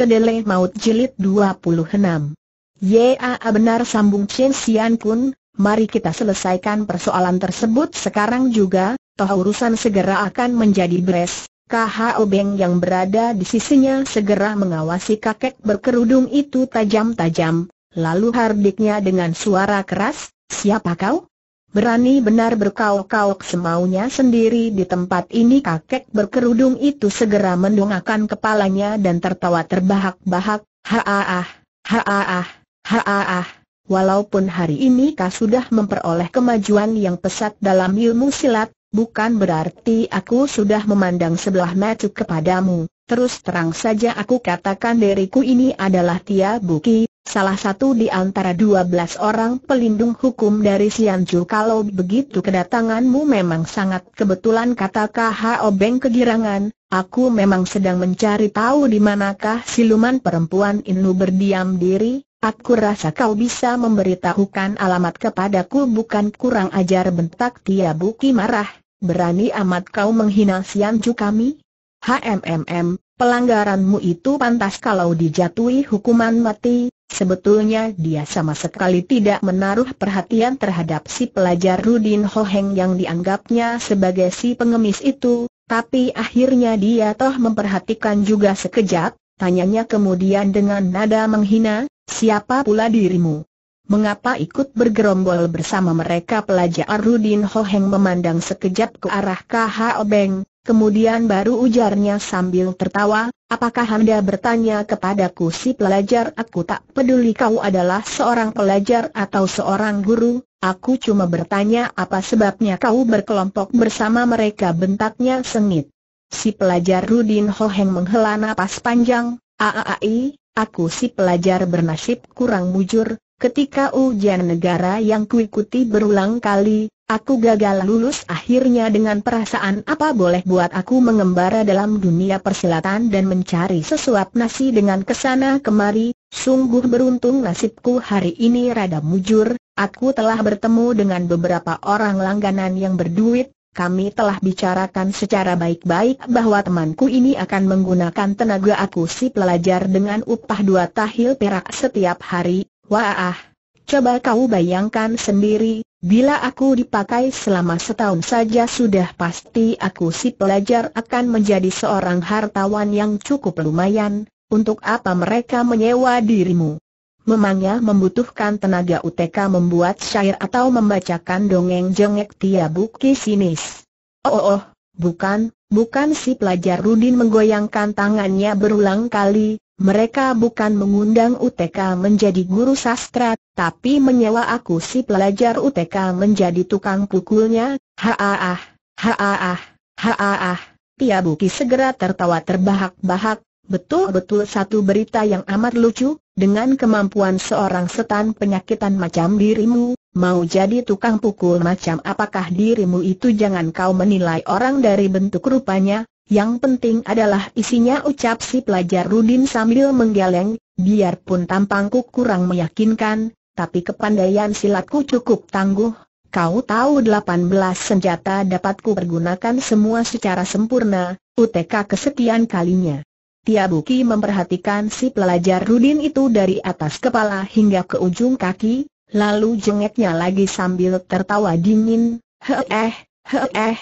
Kedele Maut Jilid 26 Ya benar sambung Chen Sian Kun, mari kita selesaikan persoalan tersebut sekarang juga, toh urusan segera akan menjadi beres. KHO Beng yang berada di sisinya segera mengawasi kakek berkerudung itu tajam-tajam, lalu hardiknya dengan suara keras, siapa kau? berani benar berkauk-kauk semaunya sendiri di tempat ini kakek berkerudung itu segera mendongakkan kepalanya dan tertawa terbahak-bahak, ha-ah-ah, ha-ah-ah. Walaupun hari ini kau sudah memperoleh kemajuan yang pesat dalam ilmu silat, bukan berarti aku sudah memandang sebelah mata kepadamu. Terus terang saja aku katakan diriku ini adalah Tia Buki, salah satu di antara dua belas orang pelindung hukum dari Sianju kalau begitu kedatanganmu memang sangat kebetulan kata KHO Beng kegirangan, aku memang sedang mencari tahu di manakah siluman perempuan Inu berdiam diri, aku rasa kau bisa memberitahukan alamat kepadaku bukan kurang ajar bentak Tia Buki marah, berani amat kau menghina Sianju kami? HMMM, pelanggaranmu itu pantas kalau dijatuhi hukuman mati, Sebetulnya dia sama sekali tidak menaruh perhatian terhadap si pelajar Rudin Hoheng yang dianggapnya sebagai si pengemis itu, tapi akhirnya dia toh memperhatikan juga sekejap, tanyanya kemudian dengan nada menghina, siapa pula dirimu? Mengapa ikut bergerombol bersama mereka pelajar Rudin Hoheng memandang sekejap ke arah KHO Beng, Kemudian baru ujarnya sambil tertawa, apakah Anda bertanya kepadaku si pelajar aku tak peduli kau adalah seorang pelajar atau seorang guru, aku cuma bertanya apa sebabnya kau berkelompok bersama mereka bentaknya sengit. Si pelajar Rudin Hoheng menghela napas panjang, aaai, aku si pelajar bernasib kurang mujur, Ketika ujian negara yang kuikuti berulang kali, aku gagal lulus akhirnya dengan perasaan apa boleh buat aku mengembara dalam dunia persilatan dan mencari sesuap nasi dengan kesana kemari, sungguh beruntung nasibku hari ini rada mujur, aku telah bertemu dengan beberapa orang langganan yang berduit, kami telah bicarakan secara baik-baik bahwa temanku ini akan menggunakan tenaga aku si pelajar dengan upah dua tahil perak setiap hari, Wah, coba kau bayangkan sendiri, bila aku dipakai selama setahun saja sudah pasti aku si pelajar akan menjadi seorang hartawan yang cukup lumayan, untuk apa mereka menyewa dirimu? Memangnya membutuhkan tenaga UTK membuat syair atau membacakan dongeng jengek buki sinis. Oh, oh, oh, bukan, bukan si pelajar Rudin menggoyangkan tangannya berulang kali, mereka bukan mengundang UTK menjadi guru sastra, tapi menyewa aku si pelajar UTK menjadi tukang pukulnya. Haaah, haaah, haaah. Pia Buki segera tertawa terbahak-bahak. Betul-betul satu berita yang amat lucu, dengan kemampuan seorang setan penyakitan macam dirimu, mau jadi tukang pukul macam apakah dirimu itu jangan kau menilai orang dari bentuk rupanya, yang penting adalah isinya ucap si pelajar Rudin sambil menggeleng, biarpun tampangku kurang meyakinkan, tapi kepandaian silatku cukup tangguh. Kau tahu 18 senjata dapat ku pergunakan semua secara sempurna, UTK kesekian kalinya. Tiabuki memperhatikan si pelajar Rudin itu dari atas kepala hingga ke ujung kaki, lalu jengeknya lagi sambil tertawa dingin, eh, he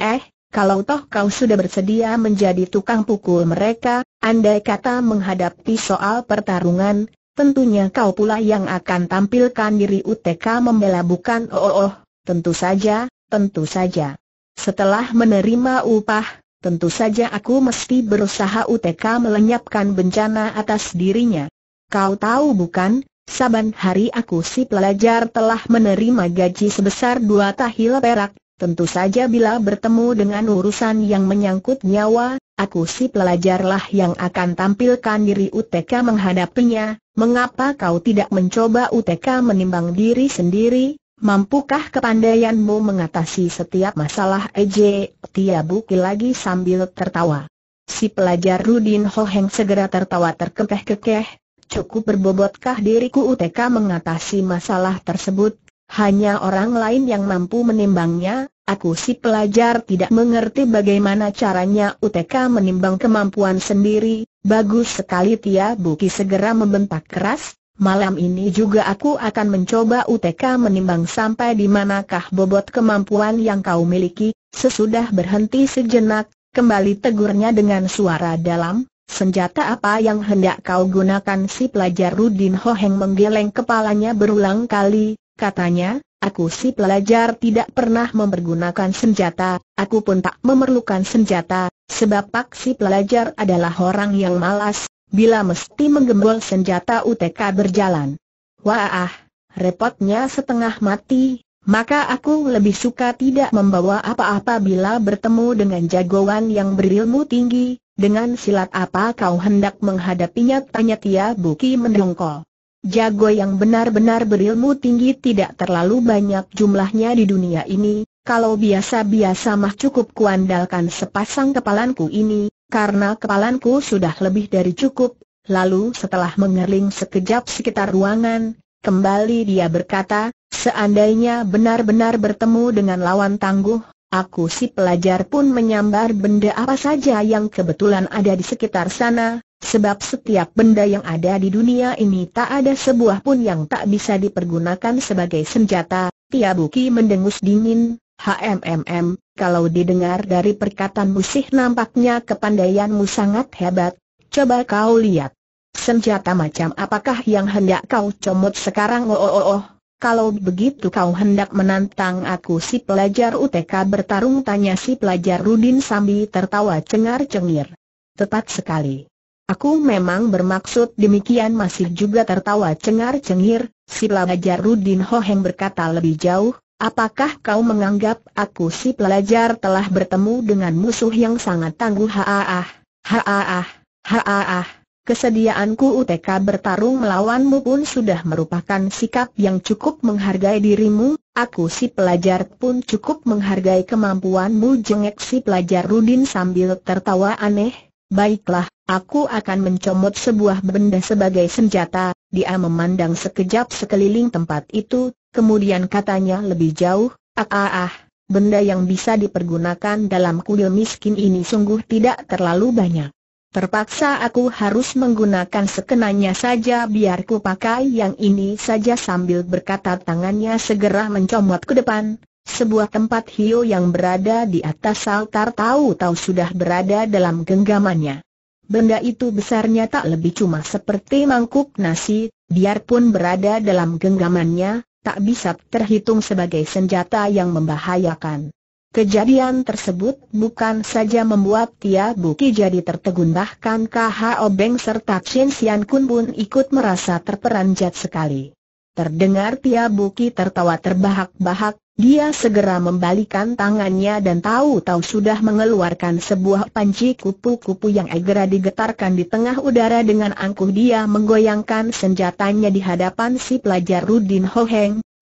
eh. Kalau toh kau sudah bersedia menjadi tukang pukul mereka, andai kata menghadapi soal pertarungan, tentunya kau pula yang akan tampilkan diri UTK membela bukan oh, oh oh, tentu saja, tentu saja. Setelah menerima upah, tentu saja aku mesti berusaha UTK melenyapkan bencana atas dirinya. Kau tahu bukan, saban hari aku si pelajar telah menerima gaji sebesar dua tahil perak, Tentu saja bila bertemu dengan urusan yang menyangkut nyawa, aku si pelajarlah yang akan tampilkan diri UTK menghadapinya, mengapa kau tidak mencoba UTK menimbang diri sendiri, mampukah kepandaianmu mengatasi setiap masalah EJ, Tia Buki lagi sambil tertawa. Si pelajar Rudin Hoheng segera tertawa terkekeh-kekeh, cukup berbobotkah diriku UTK mengatasi masalah tersebut, hanya orang lain yang mampu menimbangnya, Aku si pelajar tidak mengerti bagaimana caranya UTK menimbang kemampuan sendiri, bagus sekali Tia Buki segera membentak keras, malam ini juga aku akan mencoba UTK menimbang sampai di manakah bobot kemampuan yang kau miliki, sesudah berhenti sejenak, kembali tegurnya dengan suara dalam, senjata apa yang hendak kau gunakan si pelajar Rudin Hoheng menggeleng kepalanya berulang kali, katanya, aku si pelajar tidak pernah mempergunakan senjata, aku pun tak memerlukan senjata, sebab pak si pelajar adalah orang yang malas, bila mesti menggembol senjata UTK berjalan. Wah, repotnya setengah mati, maka aku lebih suka tidak membawa apa-apa bila bertemu dengan jagoan yang berilmu tinggi, dengan silat apa kau hendak menghadapinya tanya Tia Buki mendongkol. Jago yang benar-benar berilmu tinggi tidak terlalu banyak jumlahnya di dunia ini, kalau biasa-biasa mah cukup kuandalkan sepasang kepalanku ini, karena kepalanku sudah lebih dari cukup. Lalu setelah mengerling sekejap sekitar ruangan, kembali dia berkata, seandainya benar-benar bertemu dengan lawan tangguh, aku si pelajar pun menyambar benda apa saja yang kebetulan ada di sekitar sana, Sebab setiap benda yang ada di dunia ini tak ada sebuah pun yang tak bisa dipergunakan sebagai senjata, Tia Buki mendengus dingin, HMMM, kalau didengar dari perkataan musih nampaknya kepandaianmu sangat hebat, coba kau lihat. Senjata macam apakah yang hendak kau comot sekarang oh oh, oh. oh. kalau begitu kau hendak menantang aku si pelajar UTK bertarung tanya si pelajar Rudin sambil tertawa cengar-cengir. Tepat sekali. Aku memang bermaksud demikian masih juga tertawa cengar-cengir, si pelajar Rudin Hoheng berkata lebih jauh, apakah kau menganggap aku si pelajar telah bertemu dengan musuh yang sangat tangguh haaah, haaah, haaah. Kesediaanku UTK bertarung melawanmu pun sudah merupakan sikap yang cukup menghargai dirimu, aku si pelajar pun cukup menghargai kemampuanmu jengek si pelajar Rudin sambil tertawa aneh, Baiklah, aku akan mencomot sebuah benda sebagai senjata, dia memandang sekejap sekeliling tempat itu, kemudian katanya lebih jauh, ah ah ah, benda yang bisa dipergunakan dalam kuil miskin ini sungguh tidak terlalu banyak. Terpaksa aku harus menggunakan sekenanya saja biar ku pakai yang ini saja sambil berkata tangannya segera mencomot ke depan, sebuah tempat hiu yang berada di atas altar tahu-tahu sudah berada dalam genggamannya. Benda itu besarnya tak lebih cuma seperti mangkuk nasi, biarpun berada dalam genggamannya, tak bisa terhitung sebagai senjata yang membahayakan. Kejadian tersebut bukan saja membuat Tia Buki jadi tertegun bahkan KHO Beng serta Chin Sian Kun pun ikut merasa terperanjat sekali. Terdengar Tia Buki tertawa terbahak-bahak, dia segera membalikan tangannya dan tahu-tahu sudah mengeluarkan sebuah panci kupu-kupu yang segera digetarkan di tengah udara dengan angkuh dia menggoyangkan senjatanya di hadapan si pelajar Rudin Ho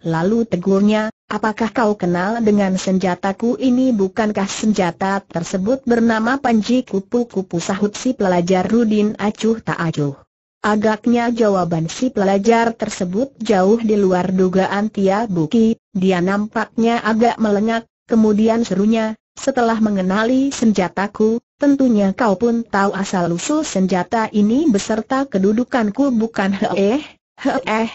lalu tegurnya, apakah kau kenal dengan senjataku ini bukankah senjata tersebut bernama panci kupu-kupu sahut si pelajar Rudin acuh tak acuh. Agaknya jawaban si pelajar tersebut jauh di luar dugaan Tia Buki, dia nampaknya agak melengak, kemudian serunya, setelah mengenali senjataku, tentunya kau pun tahu asal-usul senjata ini beserta kedudukanku bukan eh, heeh,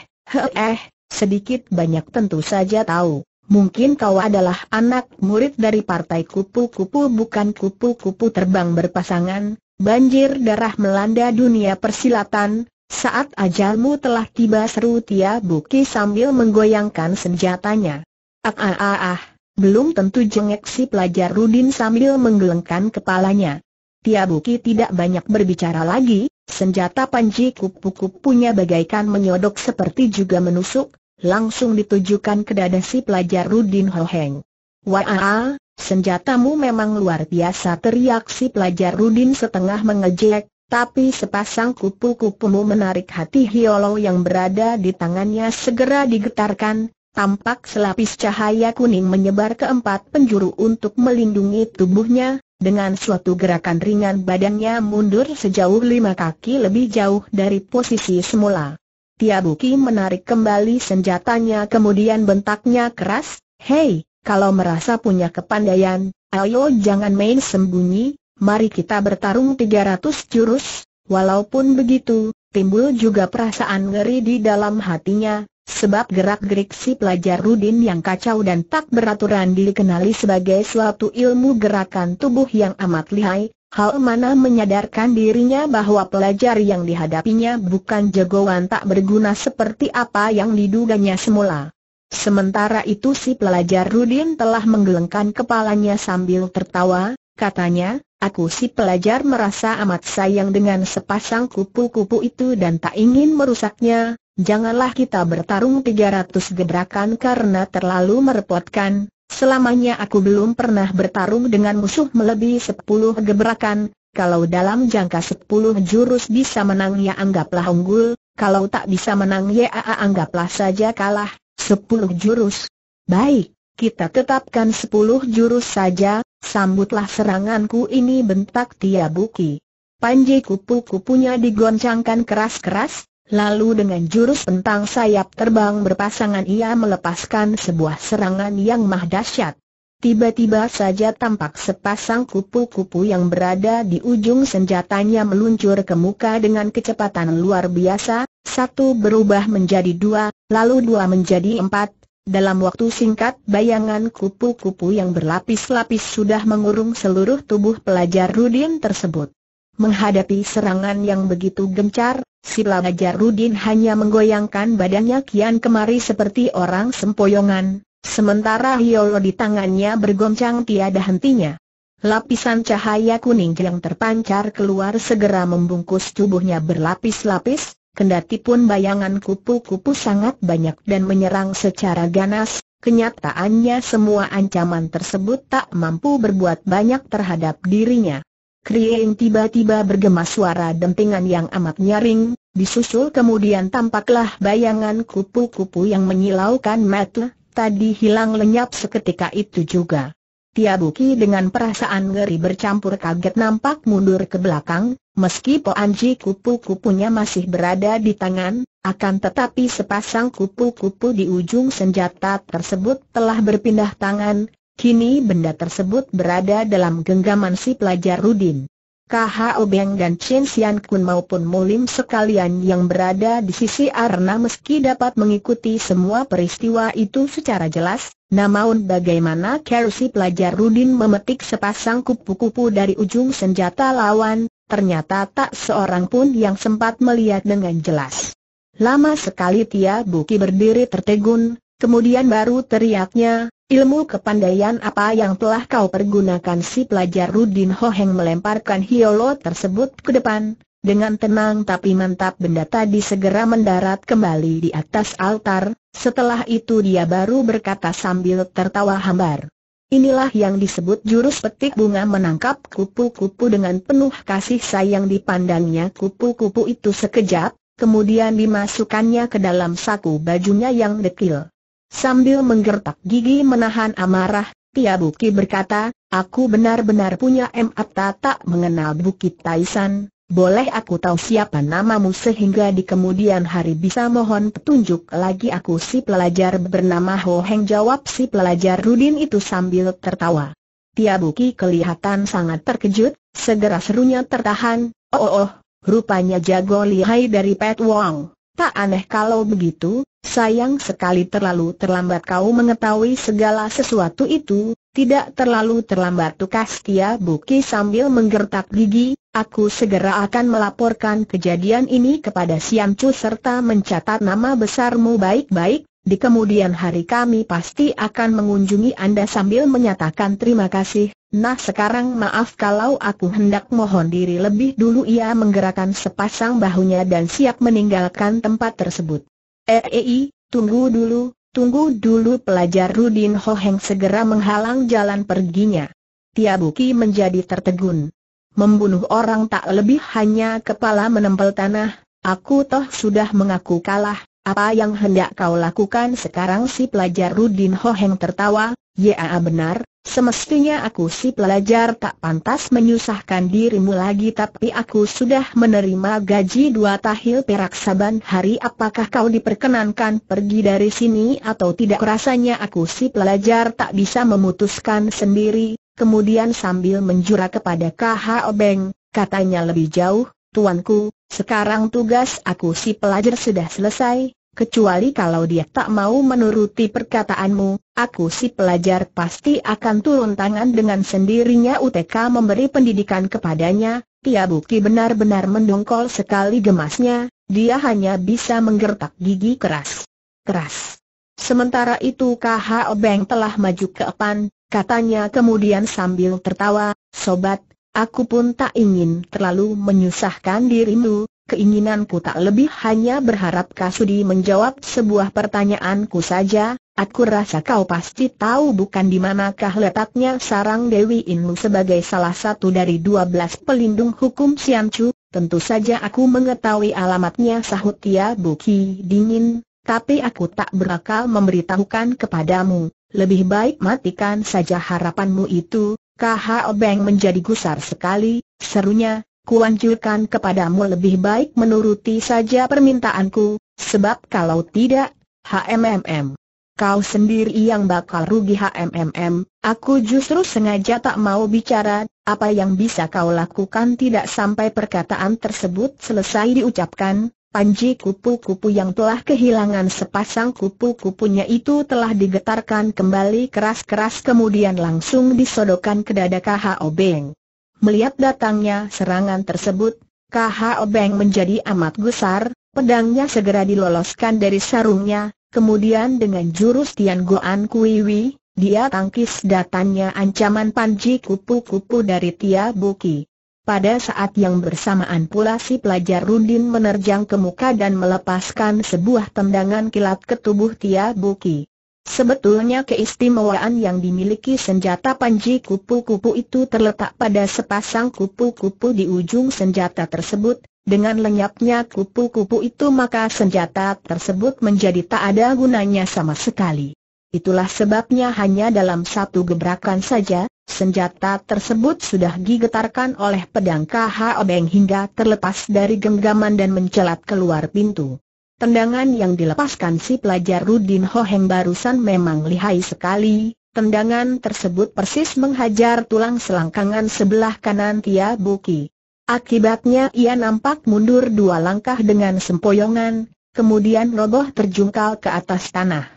eh? sedikit banyak tentu saja tahu. Mungkin kau adalah anak murid dari partai kupu-kupu bukan kupu-kupu terbang berpasangan, Banjir darah melanda dunia persilatan, saat ajalmu telah tiba seru Tia Buki sambil menggoyangkan senjatanya. Ah ah ah ah, belum tentu jengek si pelajar Rudin sambil menggelengkan kepalanya. Tia Buki tidak banyak berbicara lagi, senjata panji kupu punya bagaikan menyodok seperti juga menusuk, langsung ditujukan ke dada si pelajar Rudin ho-heng. Wah, ah. ah. Senjatamu memang luar biasa teriak si pelajar Rudin setengah mengejek, tapi sepasang kupu-kupumu menarik hati Hiolo yang berada di tangannya segera digetarkan, tampak selapis cahaya kuning menyebar ke empat penjuru untuk melindungi tubuhnya, dengan suatu gerakan ringan badannya mundur sejauh lima kaki lebih jauh dari posisi semula. Tiabuki menarik kembali senjatanya kemudian bentaknya keras, Hei, kalau merasa punya kepandaian, ayo jangan main sembunyi, mari kita bertarung 300 jurus. Walaupun begitu, timbul juga perasaan ngeri di dalam hatinya, sebab gerak-gerik si pelajar Rudin yang kacau dan tak beraturan dikenali sebagai suatu ilmu gerakan tubuh yang amat lihai, hal mana menyadarkan dirinya bahwa pelajar yang dihadapinya bukan jagoan tak berguna seperti apa yang diduganya semula. Sementara itu si pelajar Rudin telah menggelengkan kepalanya sambil tertawa, katanya, aku si pelajar merasa amat sayang dengan sepasang kupu-kupu itu dan tak ingin merusaknya, janganlah kita bertarung 300 gebrakan karena terlalu merepotkan, selamanya aku belum pernah bertarung dengan musuh melebihi 10 gebrakan, kalau dalam jangka 10 jurus bisa menang ya anggaplah unggul, kalau tak bisa menang ya anggaplah saja kalah, Sepuluh jurus. Baik, kita tetapkan sepuluh jurus saja, sambutlah seranganku ini bentak Tia Buki. Panji kupu-kupunya digoncangkan keras-keras, lalu dengan jurus pentang sayap terbang berpasangan ia melepaskan sebuah serangan yang mahdasyat. Tiba-tiba saja tampak sepasang kupu-kupu yang berada di ujung senjatanya meluncur ke muka dengan kecepatan luar biasa, satu berubah menjadi dua, lalu dua menjadi empat, dalam waktu singkat bayangan kupu-kupu yang berlapis-lapis sudah mengurung seluruh tubuh pelajar Rudin tersebut. Menghadapi serangan yang begitu gencar, si pelajar Rudin hanya menggoyangkan badannya kian kemari seperti orang sempoyongan, sementara Hiolo di tangannya bergoncang tiada hentinya. Lapisan cahaya kuning yang terpancar keluar segera membungkus tubuhnya berlapis-lapis, Kendati pun bayangan kupu-kupu sangat banyak dan menyerang secara ganas, kenyataannya semua ancaman tersebut tak mampu berbuat banyak terhadap dirinya. Krieng tiba-tiba bergema suara dentingan yang amat nyaring, disusul kemudian tampaklah bayangan kupu-kupu yang menyilaukan mata, tadi hilang lenyap seketika itu juga. Tia dengan perasaan ngeri bercampur kaget nampak mundur ke belakang, meski Po Anji kupu-kupunya masih berada di tangan, akan tetapi sepasang kupu-kupu di ujung senjata tersebut telah berpindah tangan, kini benda tersebut berada dalam genggaman si pelajar Rudin. KHO Beng dan Chen Sian Kun maupun Mulim sekalian yang berada di sisi Arna meski dapat mengikuti semua peristiwa itu secara jelas, namun bagaimana Kerusi pelajar Rudin memetik sepasang kupu-kupu dari ujung senjata lawan, ternyata tak seorang pun yang sempat melihat dengan jelas. Lama sekali Tia Buki berdiri tertegun, kemudian baru teriaknya, Ilmu kepandaian apa yang telah kau pergunakan si pelajar Rudin Hoheng melemparkan hiolo tersebut ke depan, dengan tenang tapi mantap benda tadi segera mendarat kembali di atas altar, setelah itu dia baru berkata sambil tertawa hambar. Inilah yang disebut jurus petik bunga menangkap kupu-kupu dengan penuh kasih sayang dipandangnya kupu-kupu itu sekejap, kemudian dimasukkannya ke dalam saku bajunya yang dekil. Sambil menggertak gigi menahan amarah, Tia Buki berkata, aku benar-benar punya emat tak mengenal Bukit Taisan, boleh aku tahu siapa namamu sehingga di kemudian hari bisa mohon petunjuk lagi aku si pelajar bernama Ho Heng jawab si pelajar Rudin itu sambil tertawa. Tia Buki kelihatan sangat terkejut, segera serunya tertahan, oh oh oh, rupanya jago lihai dari Pet Wong. Tak aneh kalau begitu, sayang sekali terlalu terlambat kau mengetahui segala sesuatu itu, tidak terlalu terlambat tukas Tia Buki sambil menggertak gigi, aku segera akan melaporkan kejadian ini kepada Siam Chu serta mencatat nama besarmu baik-baik, di kemudian hari kami pasti akan mengunjungi Anda sambil menyatakan terima kasih. Nah sekarang maaf kalau aku hendak mohon diri lebih dulu ia menggerakkan sepasang bahunya dan siap meninggalkan tempat tersebut. Ei, eh, eh, eh, tunggu dulu, tunggu dulu pelajar Rudin Hoheng segera menghalang jalan perginya. Tiabuki menjadi tertegun. Membunuh orang tak lebih hanya kepala menempel tanah, aku toh sudah mengaku kalah, apa yang hendak kau lakukan sekarang si pelajar Rudin Hoheng tertawa, ya benar, semestinya aku si pelajar tak pantas menyusahkan dirimu lagi tapi aku sudah menerima gaji dua tahil perak saban hari apakah kau diperkenankan pergi dari sini atau tidak rasanya aku si pelajar tak bisa memutuskan sendiri, kemudian sambil menjura kepada KH Obeng, katanya lebih jauh, tuanku, sekarang tugas aku si pelajar sudah selesai, kecuali kalau dia tak mau menuruti perkataanmu, aku si pelajar pasti akan turun tangan dengan sendirinya UTK memberi pendidikan kepadanya, Tia Bukti benar-benar mendongkol sekali gemasnya, dia hanya bisa menggertak gigi keras. Keras. Sementara itu KH Beng telah maju ke depan, katanya kemudian sambil tertawa, Sobat, Aku pun tak ingin terlalu menyusahkan dirimu, keinginanku tak lebih hanya berharap Kasudi menjawab sebuah pertanyaanku saja, aku rasa kau pasti tahu bukan di manakah letaknya sarang Dewi Inmu sebagai salah satu dari dua belas pelindung hukum Siancu, tentu saja aku mengetahui alamatnya sahut Tia Buki dingin, tapi aku tak berakal memberitahukan kepadamu, lebih baik matikan saja harapanmu itu, Kha obeng menjadi gusar sekali, serunya, kuanjurkan kepadamu lebih baik menuruti saja permintaanku, sebab kalau tidak, HMMM. Kau sendiri yang bakal rugi HMMM, aku justru sengaja tak mau bicara, apa yang bisa kau lakukan tidak sampai perkataan tersebut selesai diucapkan, Panji kupu-kupu yang telah kehilangan sepasang kupu-kupunya itu telah digetarkan kembali keras-keras kemudian langsung disodokan ke dada KHO Beng. Melihat datangnya serangan tersebut, KHO Beng menjadi amat gusar, pedangnya segera diloloskan dari sarungnya, kemudian dengan jurus Tian Goan Kuiwi, dia tangkis datangnya ancaman Panji kupu-kupu dari Tia Buki. Pada saat yang bersamaan pula si pelajar runding menerjang ke muka dan melepaskan sebuah tendangan kilat ke tubuh Tia Buki. Sebetulnya keistimewaan yang dimiliki senjata panji kupu-kupu itu terletak pada sepasang kupu-kupu di ujung senjata tersebut, dengan lenyapnya kupu-kupu itu maka senjata tersebut menjadi tak ada gunanya sama sekali. Itulah sebabnya hanya dalam satu gebrakan saja, Senjata tersebut sudah digetarkan oleh pedang KH Obeng hingga terlepas dari genggaman dan mencelat keluar pintu. Tendangan yang dilepaskan si pelajar Rudin Hoheng barusan memang lihai sekali, tendangan tersebut persis menghajar tulang selangkangan sebelah kanan Tia Buki. Akibatnya ia nampak mundur dua langkah dengan sempoyongan, kemudian roboh terjungkal ke atas tanah.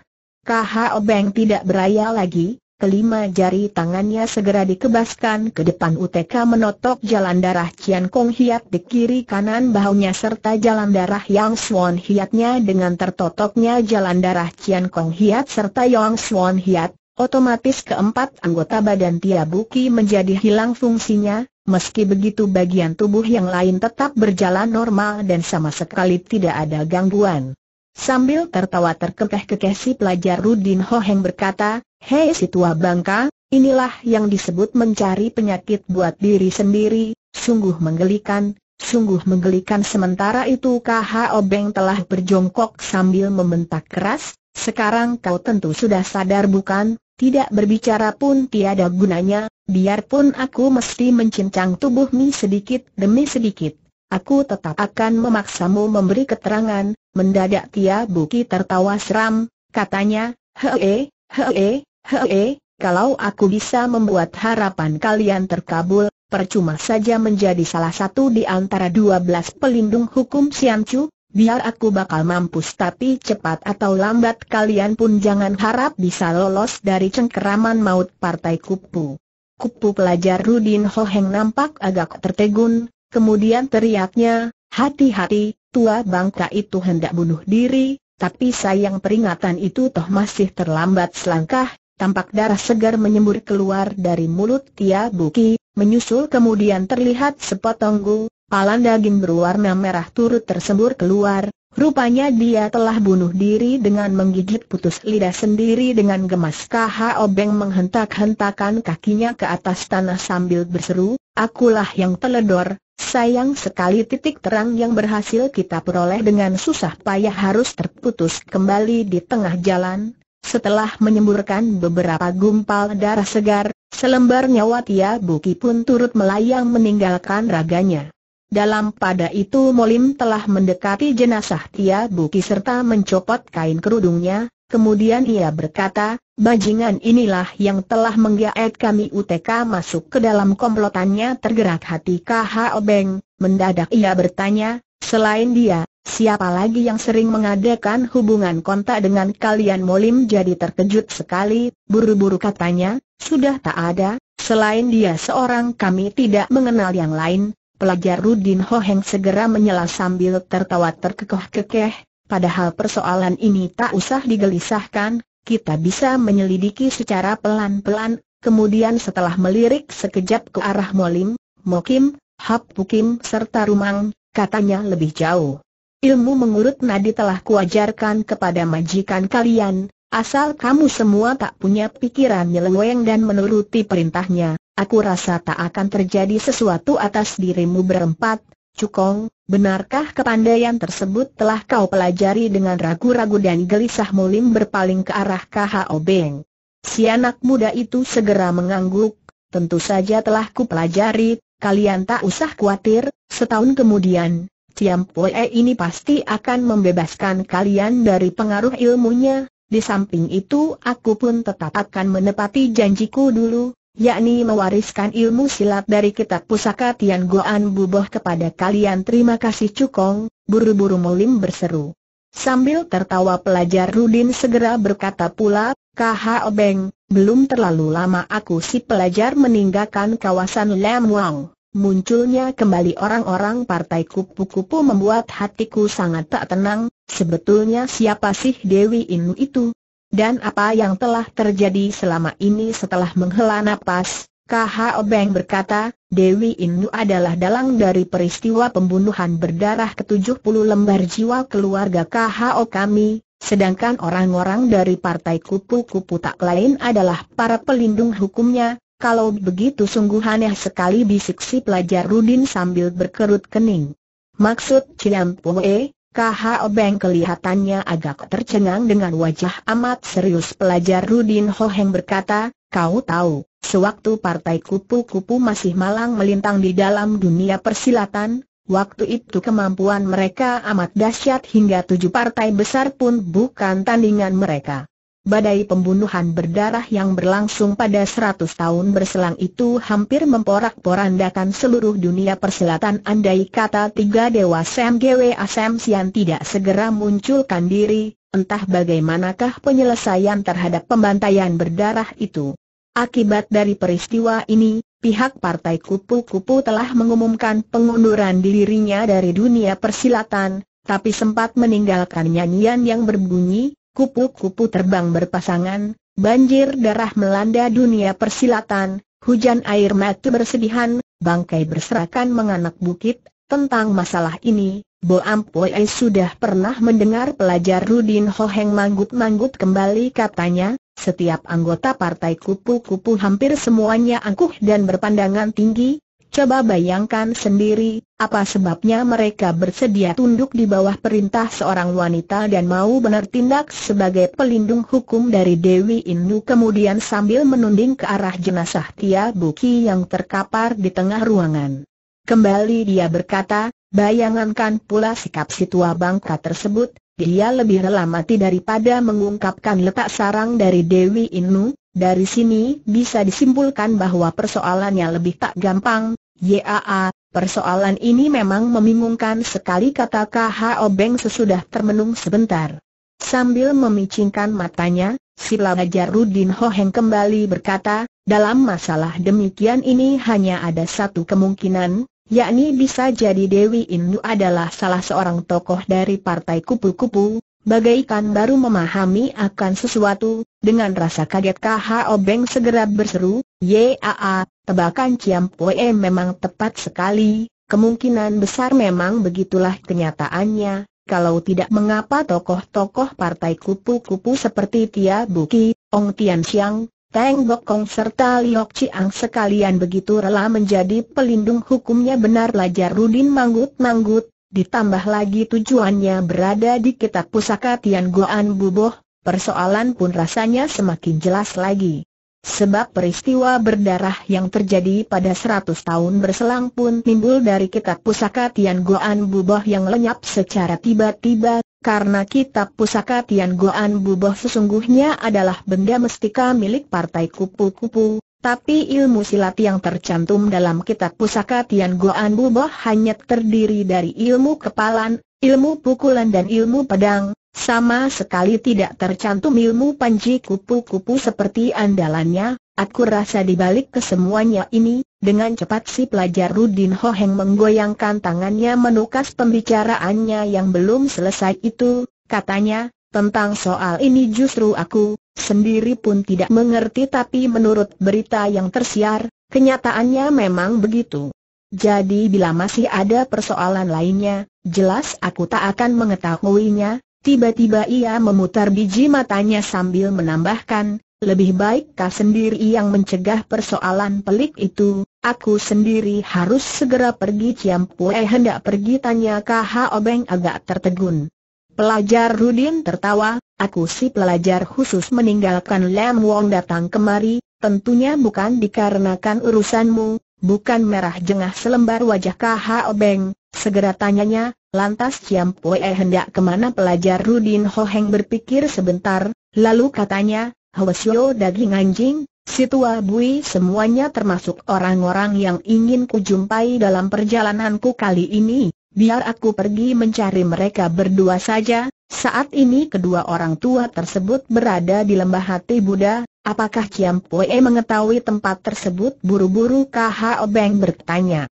KH Obeng tidak beraya lagi, Kelima jari tangannya segera dikebaskan ke depan UTK menotok jalan darah Cian Kong Hiat di kiri kanan bahunya serta jalan darah Yang Swan Hiatnya dengan tertotoknya jalan darah Cian Kong Hiat serta Yang Swan Hiat, otomatis keempat anggota badan Tia Buki menjadi hilang fungsinya, meski begitu bagian tubuh yang lain tetap berjalan normal dan sama sekali tidak ada gangguan. Sambil tertawa terkekeh-kekeh si pelajar Rudin Hoheng berkata, Hei si tua bangka, inilah yang disebut mencari penyakit buat diri sendiri, sungguh menggelikan, sungguh menggelikan sementara itu KH Obeng telah berjongkok sambil membentak keras, sekarang kau tentu sudah sadar bukan, tidak berbicara pun tiada gunanya, biarpun aku mesti mencincang tubuhmu sedikit demi sedikit. Aku tetap akan memaksamu memberi keterangan, mendadak Tia Buki tertawa seram, katanya, hee, hee, Hei, kalau aku bisa membuat harapan kalian terkabul, percuma saja menjadi salah satu di antara dua belas pelindung hukum Siancu, biar aku bakal mampus tapi cepat atau lambat kalian pun jangan harap bisa lolos dari cengkeraman maut partai kupu. Kupu pelajar Rudin Hoheng nampak agak tertegun, kemudian teriaknya, hati-hati, tua bangka itu hendak bunuh diri, tapi sayang peringatan itu toh masih terlambat selangkah, tampak darah segar menyembur keluar dari mulut Tia Buki, menyusul kemudian terlihat sepotong gu, palan daging berwarna merah turut tersembur keluar, rupanya dia telah bunuh diri dengan menggigit putus lidah sendiri dengan gemas KH Obeng menghentak-hentakan kakinya ke atas tanah sambil berseru, akulah yang teledor, Sayang sekali titik terang yang berhasil kita peroleh dengan susah payah harus terputus kembali di tengah jalan, setelah menyemburkan beberapa gumpal darah segar, selembar nyawa Tia Buki pun turut melayang meninggalkan raganya. Dalam pada itu Molim telah mendekati jenazah Tia Buki serta mencopot kain kerudungnya, kemudian ia berkata, Bajingan inilah yang telah menggaet kami UTK masuk ke dalam komplotannya tergerak hati KH Obeng, mendadak ia bertanya, selain dia, Siapa lagi yang sering mengadakan hubungan kontak dengan kalian Molim jadi terkejut sekali, buru-buru katanya, sudah tak ada, selain dia seorang kami tidak mengenal yang lain, pelajar Rudin Hoheng segera menyela sambil tertawa terkekeh-kekeh, padahal persoalan ini tak usah digelisahkan, kita bisa menyelidiki secara pelan-pelan, kemudian setelah melirik sekejap ke arah Molim, Mokim, Hap Mukim serta Rumang, katanya lebih jauh. Ilmu mengurut nadi telah kuajarkan kepada majikan kalian, asal kamu semua tak punya pikiran nyeleweng dan menuruti perintahnya, aku rasa tak akan terjadi sesuatu atas dirimu berempat, Cukong, benarkah kepandaian tersebut telah kau pelajari dengan ragu-ragu dan gelisah Mulim berpaling ke arah KHO Beng? Si anak muda itu segera mengangguk, tentu saja telah kupelajari, kalian tak usah khawatir, setahun kemudian, Tiam Pue ini pasti akan membebaskan kalian dari pengaruh ilmunya, di samping itu aku pun tetap akan menepati janjiku dulu, yakni mewariskan ilmu silat dari kitab pusaka Tian Goan Buboh kepada kalian terima kasih Cukong, buru-buru Molim berseru. Sambil tertawa pelajar Rudin segera berkata pula, KH Obeng, belum terlalu lama aku si pelajar meninggalkan kawasan Lam Wang. Munculnya kembali orang-orang partai kupu-kupu membuat hatiku sangat tak tenang, sebetulnya siapa sih Dewi Inu itu? Dan apa yang telah terjadi selama ini setelah menghela napas, KH Obeng berkata, Dewi Inu adalah dalang dari peristiwa pembunuhan berdarah ke puluh lembar jiwa keluarga KHO kami, sedangkan orang-orang dari partai kupu-kupu tak lain adalah para pelindung hukumnya, kalau begitu sungguh aneh sekali bisik si pelajar Rudin sambil berkerut kening. Maksud Ciampoe, KH Obeng kelihatannya agak tercengang dengan wajah amat serius pelajar Rudin Hoheng berkata, kau tahu, sewaktu partai kupu-kupu masih malang melintang di dalam dunia persilatan, Waktu itu kemampuan mereka amat dahsyat hingga tujuh partai besar pun bukan tandingan mereka badai pembunuhan berdarah yang berlangsung pada 100 tahun berselang itu hampir memporak-porandakan seluruh dunia persilatan andai kata tiga dewa Sam Gwe Asam Sian tidak segera munculkan diri, entah bagaimanakah penyelesaian terhadap pembantaian berdarah itu. Akibat dari peristiwa ini, pihak Partai Kupu-Kupu telah mengumumkan pengunduran dirinya dari dunia persilatan, tapi sempat meninggalkan nyanyian yang berbunyi, kupu-kupu terbang berpasangan, banjir darah melanda dunia persilatan, hujan air mata bersedihan, bangkai berserakan menganak bukit, tentang masalah ini, Bo Ampoi sudah pernah mendengar pelajar Rudin Hoheng manggut-manggut kembali katanya, setiap anggota partai kupu-kupu hampir semuanya angkuh dan berpandangan tinggi, Coba bayangkan sendiri, apa sebabnya mereka bersedia tunduk di bawah perintah seorang wanita dan mau benar tindak sebagai pelindung hukum dari Dewi Indu kemudian sambil menunding ke arah jenazah Tia Buki yang terkapar di tengah ruangan. Kembali dia berkata, bayangkan pula sikap si tua bangka tersebut, dia lebih rela mati daripada mengungkapkan letak sarang dari Dewi Inu, dari sini bisa disimpulkan bahwa persoalannya lebih tak gampang, YAA, persoalan ini memang membingungkan sekali kata KHO Beng sesudah termenung sebentar. Sambil memicingkan matanya, si pelajar Rudin Hoheng kembali berkata, dalam masalah demikian ini hanya ada satu kemungkinan, yakni bisa jadi Dewi Indu adalah salah seorang tokoh dari partai kupu-kupu, bagaikan baru memahami akan sesuatu, dengan rasa kaget KHO Obeng segera berseru, Yaa, tebakan Ciam Poe memang tepat sekali, kemungkinan besar memang begitulah kenyataannya, kalau tidak mengapa tokoh-tokoh partai kupu-kupu seperti Tia Buki, Ong Tian Xiang, Teng Bok Kong serta Liok Chiang sekalian begitu rela menjadi pelindung hukumnya benar lajar Rudin manggut-manggut, ditambah lagi tujuannya berada di kitab pusaka Tian Goan Buboh, persoalan pun rasanya semakin jelas lagi. Sebab peristiwa berdarah yang terjadi pada 100 tahun berselang pun timbul dari kitab pusaka Tian Goan Buboh yang lenyap secara tiba-tiba, karena kitab pusaka Tian Goan Buboh sesungguhnya adalah benda mestika milik partai kupu-kupu, tapi ilmu silat yang tercantum dalam kitab pusaka Tian Goan Buboh hanya terdiri dari ilmu kepalan, ilmu pukulan dan ilmu pedang, sama sekali tidak tercantum ilmu panji kupu-kupu seperti andalannya, aku rasa dibalik kesemuanya ini, dengan cepat si pelajar Rudin Hoheng menggoyangkan tangannya menukas pembicaraannya yang belum selesai itu, katanya, tentang soal ini justru aku, sendiri pun tidak mengerti tapi menurut berita yang tersiar, kenyataannya memang begitu. Jadi bila masih ada persoalan lainnya, jelas aku tak akan mengetahuinya, Tiba-tiba ia memutar biji matanya sambil menambahkan, lebih baik kau sendiri yang mencegah persoalan pelik itu, aku sendiri harus segera pergi Ciam Pue hendak pergi tanya KH Obeng agak tertegun. Pelajar Rudin tertawa, aku si pelajar khusus meninggalkan Lam Wong datang kemari, tentunya bukan dikarenakan urusanmu, bukan merah jengah selembar wajah KH Obeng, Segera tanyanya, lantas Chiam Poe hendak kemana pelajar Rudin Ho Heng berpikir sebentar, lalu katanya, Hwasyo daging anjing, si tua bui semuanya termasuk orang-orang yang ingin kujumpai dalam perjalananku kali ini, biar aku pergi mencari mereka berdua saja, saat ini kedua orang tua tersebut berada di lembah hati Buddha, apakah Chiam Poe mengetahui tempat tersebut buru-buru KHO Beng bertanya.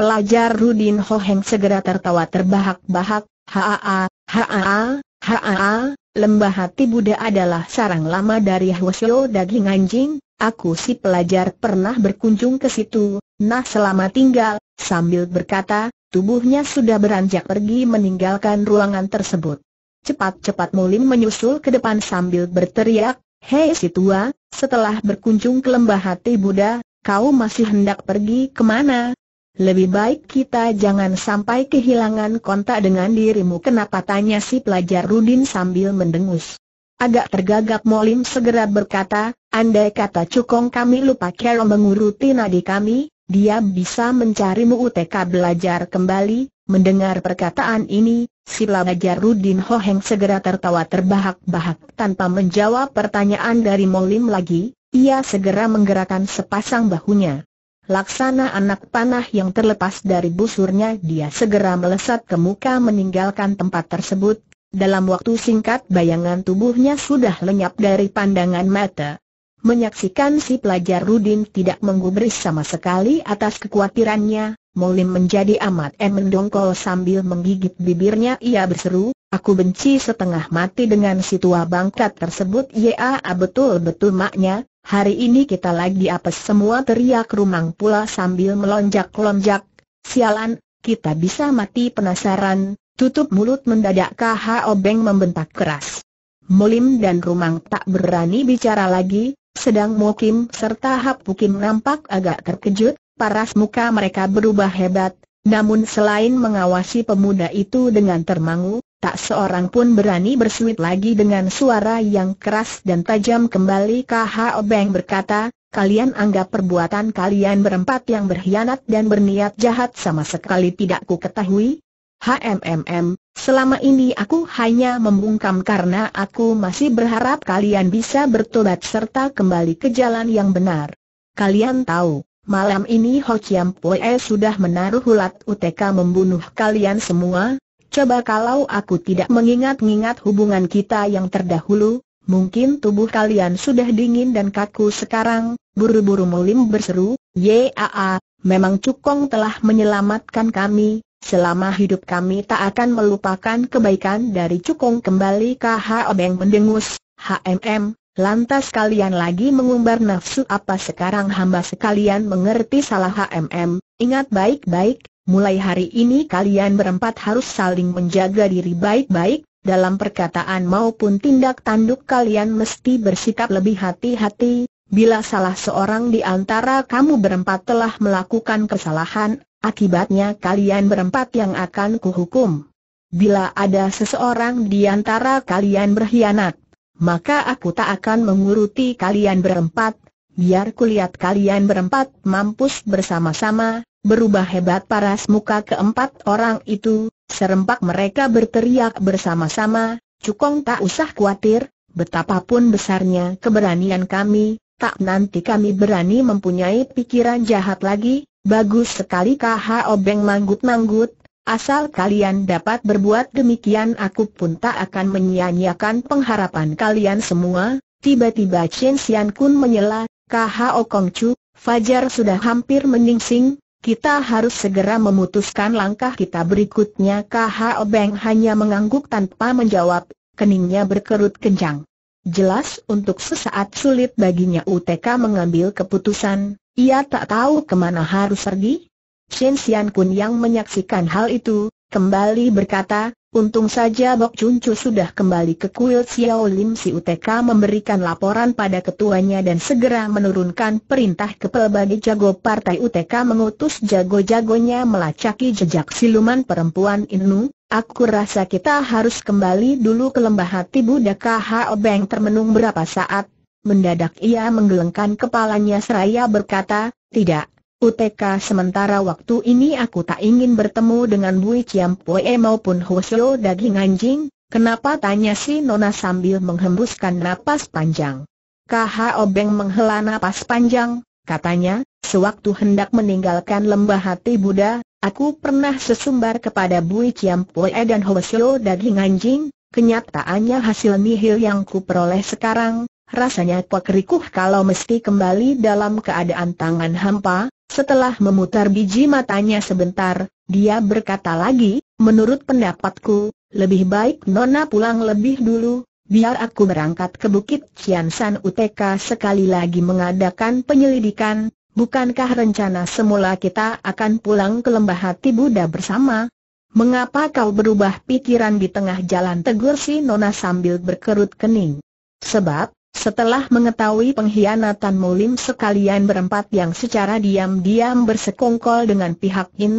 Pelajar Rudin Hoheng segera tertawa terbahak-bahak, haa, haa, haa, lembah hati Buddha adalah sarang lama dari Hwasyo daging anjing, aku si pelajar pernah berkunjung ke situ, nah selama tinggal, sambil berkata, tubuhnya sudah beranjak pergi meninggalkan ruangan tersebut. Cepat-cepat Mulim menyusul ke depan sambil berteriak, Hei si tua, setelah berkunjung ke lembah hati Buddha, kau masih hendak pergi kemana? Lebih baik kita jangan sampai kehilangan kontak dengan dirimu Kenapa tanya si pelajar Rudin sambil mendengus Agak tergagap Molim segera berkata Andai kata cukong kami lupa kero menguruti nadi kami Dia bisa mencarimu UTK belajar kembali Mendengar perkataan ini, si pelajar Rudin Hoheng segera tertawa terbahak-bahak tanpa menjawab pertanyaan dari Molim lagi, ia segera menggerakkan sepasang bahunya. Laksana anak panah yang terlepas dari busurnya dia segera melesat ke muka meninggalkan tempat tersebut. Dalam waktu singkat bayangan tubuhnya sudah lenyap dari pandangan mata. Menyaksikan si pelajar Rudin tidak menggubris sama sekali atas kekhawatirannya, Molim menjadi amat emendongkol sambil menggigit bibirnya ia berseru, Aku benci setengah mati dengan si tua bangkat tersebut Ya betul-betul maknya, hari ini kita lagi apes semua teriak rumang pula sambil melonjak-lonjak Sialan, kita bisa mati penasaran, tutup mulut mendadak KH Obeng membentak keras Mulim dan Rumang tak berani bicara lagi, sedang Mokim serta Hapukim nampak agak terkejut, paras muka mereka berubah hebat, namun selain mengawasi pemuda itu dengan termangu, Tak seorang pun berani bersuit lagi dengan suara yang keras dan tajam kembali KH Obeng berkata, kalian anggap perbuatan kalian berempat yang berkhianat dan berniat jahat sama sekali tidak ku ketahui? HMMM, selama ini aku hanya membungkam karena aku masih berharap kalian bisa bertobat serta kembali ke jalan yang benar. Kalian tahu, malam ini Ho Chiam Poe sudah menaruh ulat UTK membunuh kalian semua, Coba kalau aku tidak mengingat-ingat hubungan kita yang terdahulu, mungkin tubuh kalian sudah dingin dan kaku sekarang, buru-buru mulim berseru, Yaa, memang Cukong telah menyelamatkan kami, selama hidup kami tak akan melupakan kebaikan dari Cukong kembali KH Obeng mendengus, HMM, Lantas kalian lagi mengumbar nafsu apa sekarang hamba sekalian mengerti salah HMM, Ingat baik-baik, mulai hari ini kalian berempat harus saling menjaga diri baik-baik, dalam perkataan maupun tindak tanduk kalian mesti bersikap lebih hati-hati, bila salah seorang di antara kamu berempat telah melakukan kesalahan, akibatnya kalian berempat yang akan kuhukum. Bila ada seseorang di antara kalian berkhianat, maka aku tak akan menguruti kalian berempat, biar kulihat kalian berempat mampus bersama-sama, berubah hebat paras muka keempat orang itu, serempak mereka berteriak bersama-sama, Cukong tak usah khawatir, betapapun besarnya keberanian kami, tak nanti kami berani mempunyai pikiran jahat lagi, bagus sekali KH Obeng manggut-manggut, asal kalian dapat berbuat demikian aku pun tak akan menyia-nyiakan pengharapan kalian semua, Tiba-tiba Chen Xian Kun menyela, KHO Kongcu, Fajar sudah hampir meningsing. kita harus segera memutuskan langkah kita berikutnya KHO Beng hanya mengangguk tanpa menjawab, keningnya berkerut kencang. Jelas untuk sesaat sulit baginya UTK mengambil keputusan, ia tak tahu kemana harus pergi. Shen Xian Kun yang menyaksikan hal itu, kembali berkata, Untung saja Bok Chu sudah kembali ke kuil Xiao Lim Si UTK memberikan laporan pada ketuanya dan segera menurunkan perintah ke pelbagai jago partai UTK mengutus jago-jagonya melacaki jejak siluman perempuan Inu. Aku rasa kita harus kembali dulu ke lembah hati Buddha Hao Beng termenung berapa saat. Mendadak ia menggelengkan kepalanya seraya berkata, tidak, UTK sementara waktu ini aku tak ingin bertemu dengan Bui Ciam Pue maupun Hosyo daging anjing, kenapa tanya si Nona sambil menghembuskan napas panjang. KH Obeng menghela napas panjang, katanya, sewaktu hendak meninggalkan lembah hati Buddha, aku pernah sesumbar kepada Bui Ciam Pue dan Hosyo daging anjing, kenyataannya hasil nihil yang kuperoleh sekarang, Rasanya kok rikuh kalau mesti kembali dalam keadaan tangan hampa, setelah memutar biji matanya sebentar, dia berkata lagi, menurut pendapatku, lebih baik Nona pulang lebih dulu, biar aku berangkat ke Bukit Cian San UTK sekali lagi mengadakan penyelidikan, bukankah rencana semula kita akan pulang ke lembah hati Buddha bersama? Mengapa kau berubah pikiran di tengah jalan tegur si Nona sambil berkerut kening? Sebab, setelah mengetahui pengkhianatan Mulim sekalian berempat yang secara diam-diam bersekongkol dengan pihak In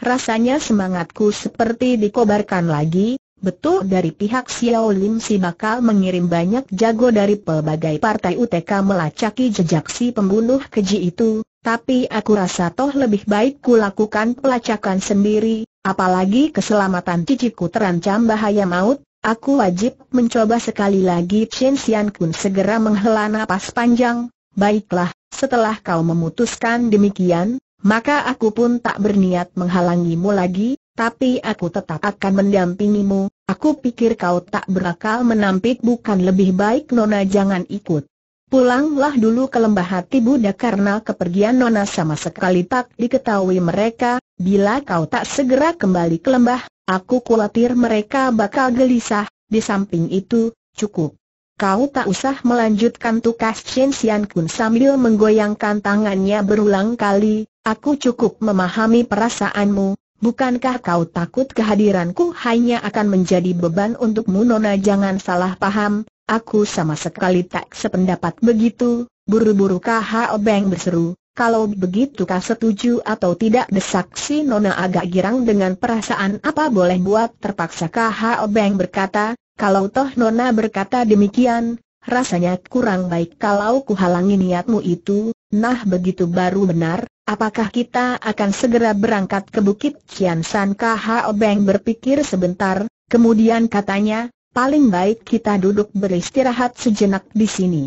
rasanya semangatku seperti dikobarkan lagi, betul dari pihak Xiao Lim si bakal mengirim banyak jago dari pelbagai partai UTK melacaki jejak si pembunuh keji itu, tapi aku rasa toh lebih baik kulakukan pelacakan sendiri, apalagi keselamatan ciciku terancam bahaya maut, Aku wajib mencoba sekali lagi Chen Xian Kun segera menghela nafas panjang, baiklah, setelah kau memutuskan demikian, maka aku pun tak berniat menghalangimu lagi, tapi aku tetap akan mendampingimu, aku pikir kau tak berakal menampik bukan lebih baik Nona jangan ikut. Pulanglah dulu ke lembah hati Buddha karena kepergian Nona sama sekali tak diketahui mereka, bila kau tak segera kembali ke lembah, aku khawatir mereka bakal gelisah, di samping itu, cukup. Kau tak usah melanjutkan tugas Chen Xian Kun sambil menggoyangkan tangannya berulang kali, aku cukup memahami perasaanmu, bukankah kau takut kehadiranku hanya akan menjadi beban untukmu Nona jangan salah paham, Aku sama sekali tak sependapat begitu, buru-buru KH Obeng berseru, kalau begitu kah setuju atau tidak desak si Nona agak girang dengan perasaan apa boleh buat terpaksa KH Obeng berkata, kalau toh Nona berkata demikian, rasanya kurang baik kalau kuhalangi niatmu itu, nah begitu baru benar, apakah kita akan segera berangkat ke Bukit Kian San Obeng berpikir sebentar, kemudian katanya, paling baik kita duduk beristirahat sejenak di sini.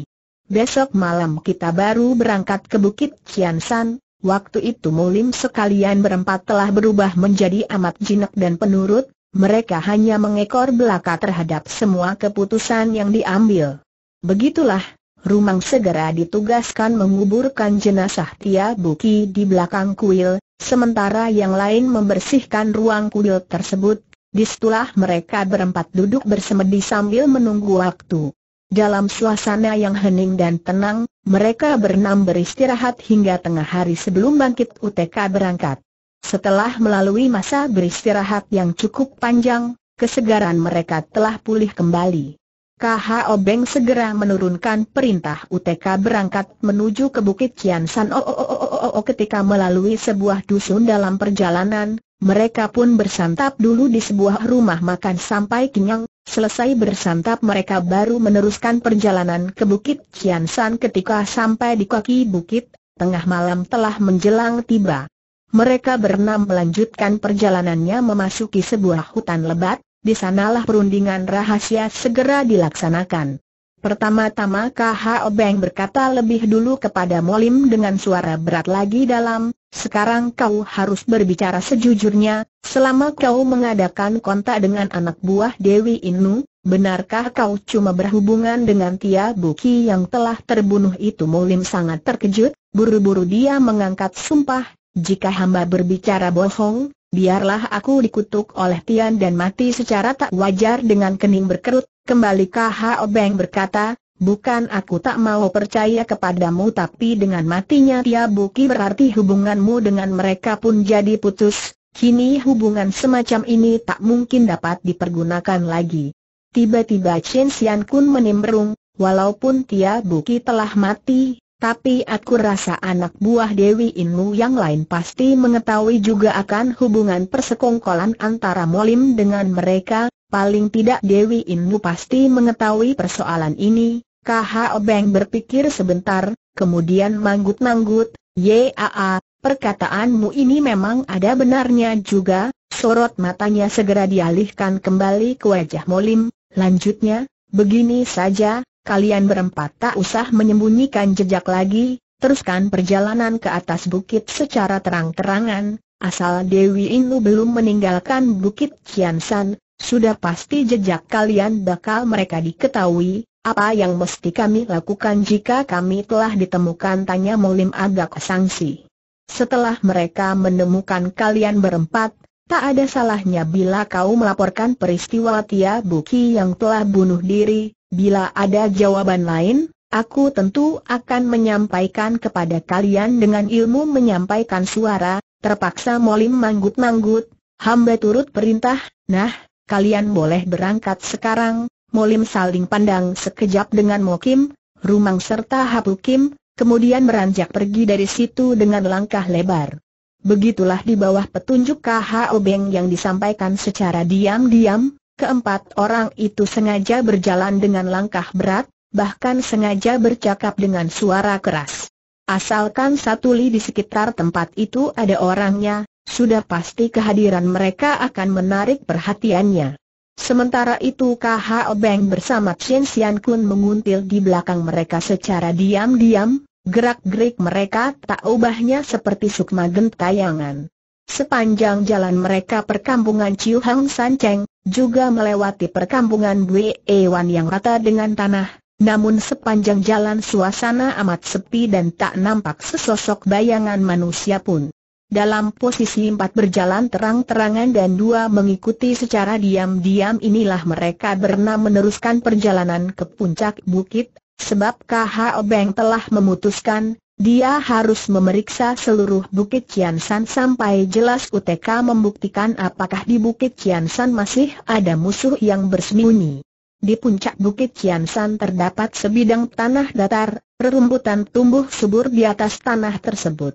Besok malam kita baru berangkat ke Bukit Ciansan, waktu itu mulim sekalian berempat telah berubah menjadi amat jinak dan penurut, mereka hanya mengekor belaka terhadap semua keputusan yang diambil. Begitulah, Rumang segera ditugaskan menguburkan jenazah Tia Buki di belakang kuil, sementara yang lain membersihkan ruang kuil tersebut di setelah mereka berempat duduk bersemedi sambil menunggu waktu. Dalam suasana yang hening dan tenang, mereka berenam beristirahat hingga tengah hari sebelum bangkit UTK berangkat. Setelah melalui masa beristirahat yang cukup panjang, kesegaran mereka telah pulih kembali. KH Obeng segera menurunkan perintah UTK berangkat menuju ke Bukit Kian San. Oh, oh, oh, oh, oh, oh, oh ketika melalui sebuah dusun dalam perjalanan, mereka pun bersantap dulu di sebuah rumah makan sampai kenyang, selesai bersantap mereka baru meneruskan perjalanan ke Bukit Ciansan. ketika sampai di kaki bukit, tengah malam telah menjelang tiba. Mereka berenam melanjutkan perjalanannya memasuki sebuah hutan lebat, di sanalah perundingan rahasia segera dilaksanakan. Pertama-tama KH Obeng berkata lebih dulu kepada Molim dengan suara berat lagi dalam, sekarang kau harus berbicara sejujurnya, selama kau mengadakan kontak dengan anak buah Dewi Inu, benarkah kau cuma berhubungan dengan Tia Buki yang telah terbunuh itu Mulim sangat terkejut, buru-buru dia mengangkat sumpah, jika hamba berbicara bohong, biarlah aku dikutuk oleh Tian dan mati secara tak wajar dengan kening berkerut, kembali KHO Beng berkata, Bukan aku tak mau percaya kepadamu tapi dengan matinya Tia Buki berarti hubunganmu dengan mereka pun jadi putus, kini hubungan semacam ini tak mungkin dapat dipergunakan lagi. Tiba-tiba Chen Xian Kun menimbrung, walaupun Tia Buki telah mati, tapi aku rasa anak buah Dewi Inmu yang lain pasti mengetahui juga akan hubungan persekongkolan antara Molim dengan mereka, Paling tidak Dewi Inmu pasti mengetahui persoalan ini, KHO Obeng berpikir sebentar, kemudian manggut-manggut, Yaa, perkataanmu ini memang ada benarnya juga, sorot matanya segera dialihkan kembali ke wajah Molim, lanjutnya, begini saja, kalian berempat tak usah menyembunyikan jejak lagi, teruskan perjalanan ke atas bukit secara terang-terangan, asal Dewi Inu belum meninggalkan bukit Kiansan, sudah pasti jejak kalian bakal mereka diketahui, apa yang mesti kami lakukan jika kami telah ditemukan? Tanya Molim agak sangsi. Setelah mereka menemukan kalian berempat, tak ada salahnya bila kau melaporkan peristiwa Tia Buki yang telah bunuh diri. Bila ada jawaban lain, aku tentu akan menyampaikan kepada kalian dengan ilmu menyampaikan suara. Terpaksa Molim manggut-manggut, hamba turut perintah. Nah, kalian boleh berangkat sekarang Molim saling pandang sekejap dengan Mokim, Rumang serta Kim, kemudian beranjak pergi dari situ dengan langkah lebar. Begitulah di bawah petunjuk KHO Beng yang disampaikan secara diam-diam, keempat orang itu sengaja berjalan dengan langkah berat, bahkan sengaja bercakap dengan suara keras. Asalkan satu li di sekitar tempat itu ada orangnya, sudah pasti kehadiran mereka akan menarik perhatiannya. Sementara itu KHO Beng bersama Chen Xian Kun menguntil di belakang mereka secara diam-diam, gerak-gerik mereka tak ubahnya seperti sukma gentayangan. Sepanjang jalan mereka perkampungan Chiu Hang San Cheng, juga melewati perkampungan Bue Wan yang rata dengan tanah, namun sepanjang jalan suasana amat sepi dan tak nampak sesosok bayangan manusia pun. Dalam posisi empat berjalan terang-terangan dan dua mengikuti secara diam-diam inilah mereka berenam meneruskan perjalanan ke puncak bukit, sebab KH Obeng telah memutuskan, dia harus memeriksa seluruh Bukit Kiansan sampai jelas UTK membuktikan apakah di Bukit Kiansan masih ada musuh yang bersembunyi. Di puncak Bukit Kiansan terdapat sebidang tanah datar, rerumputan tumbuh subur di atas tanah tersebut.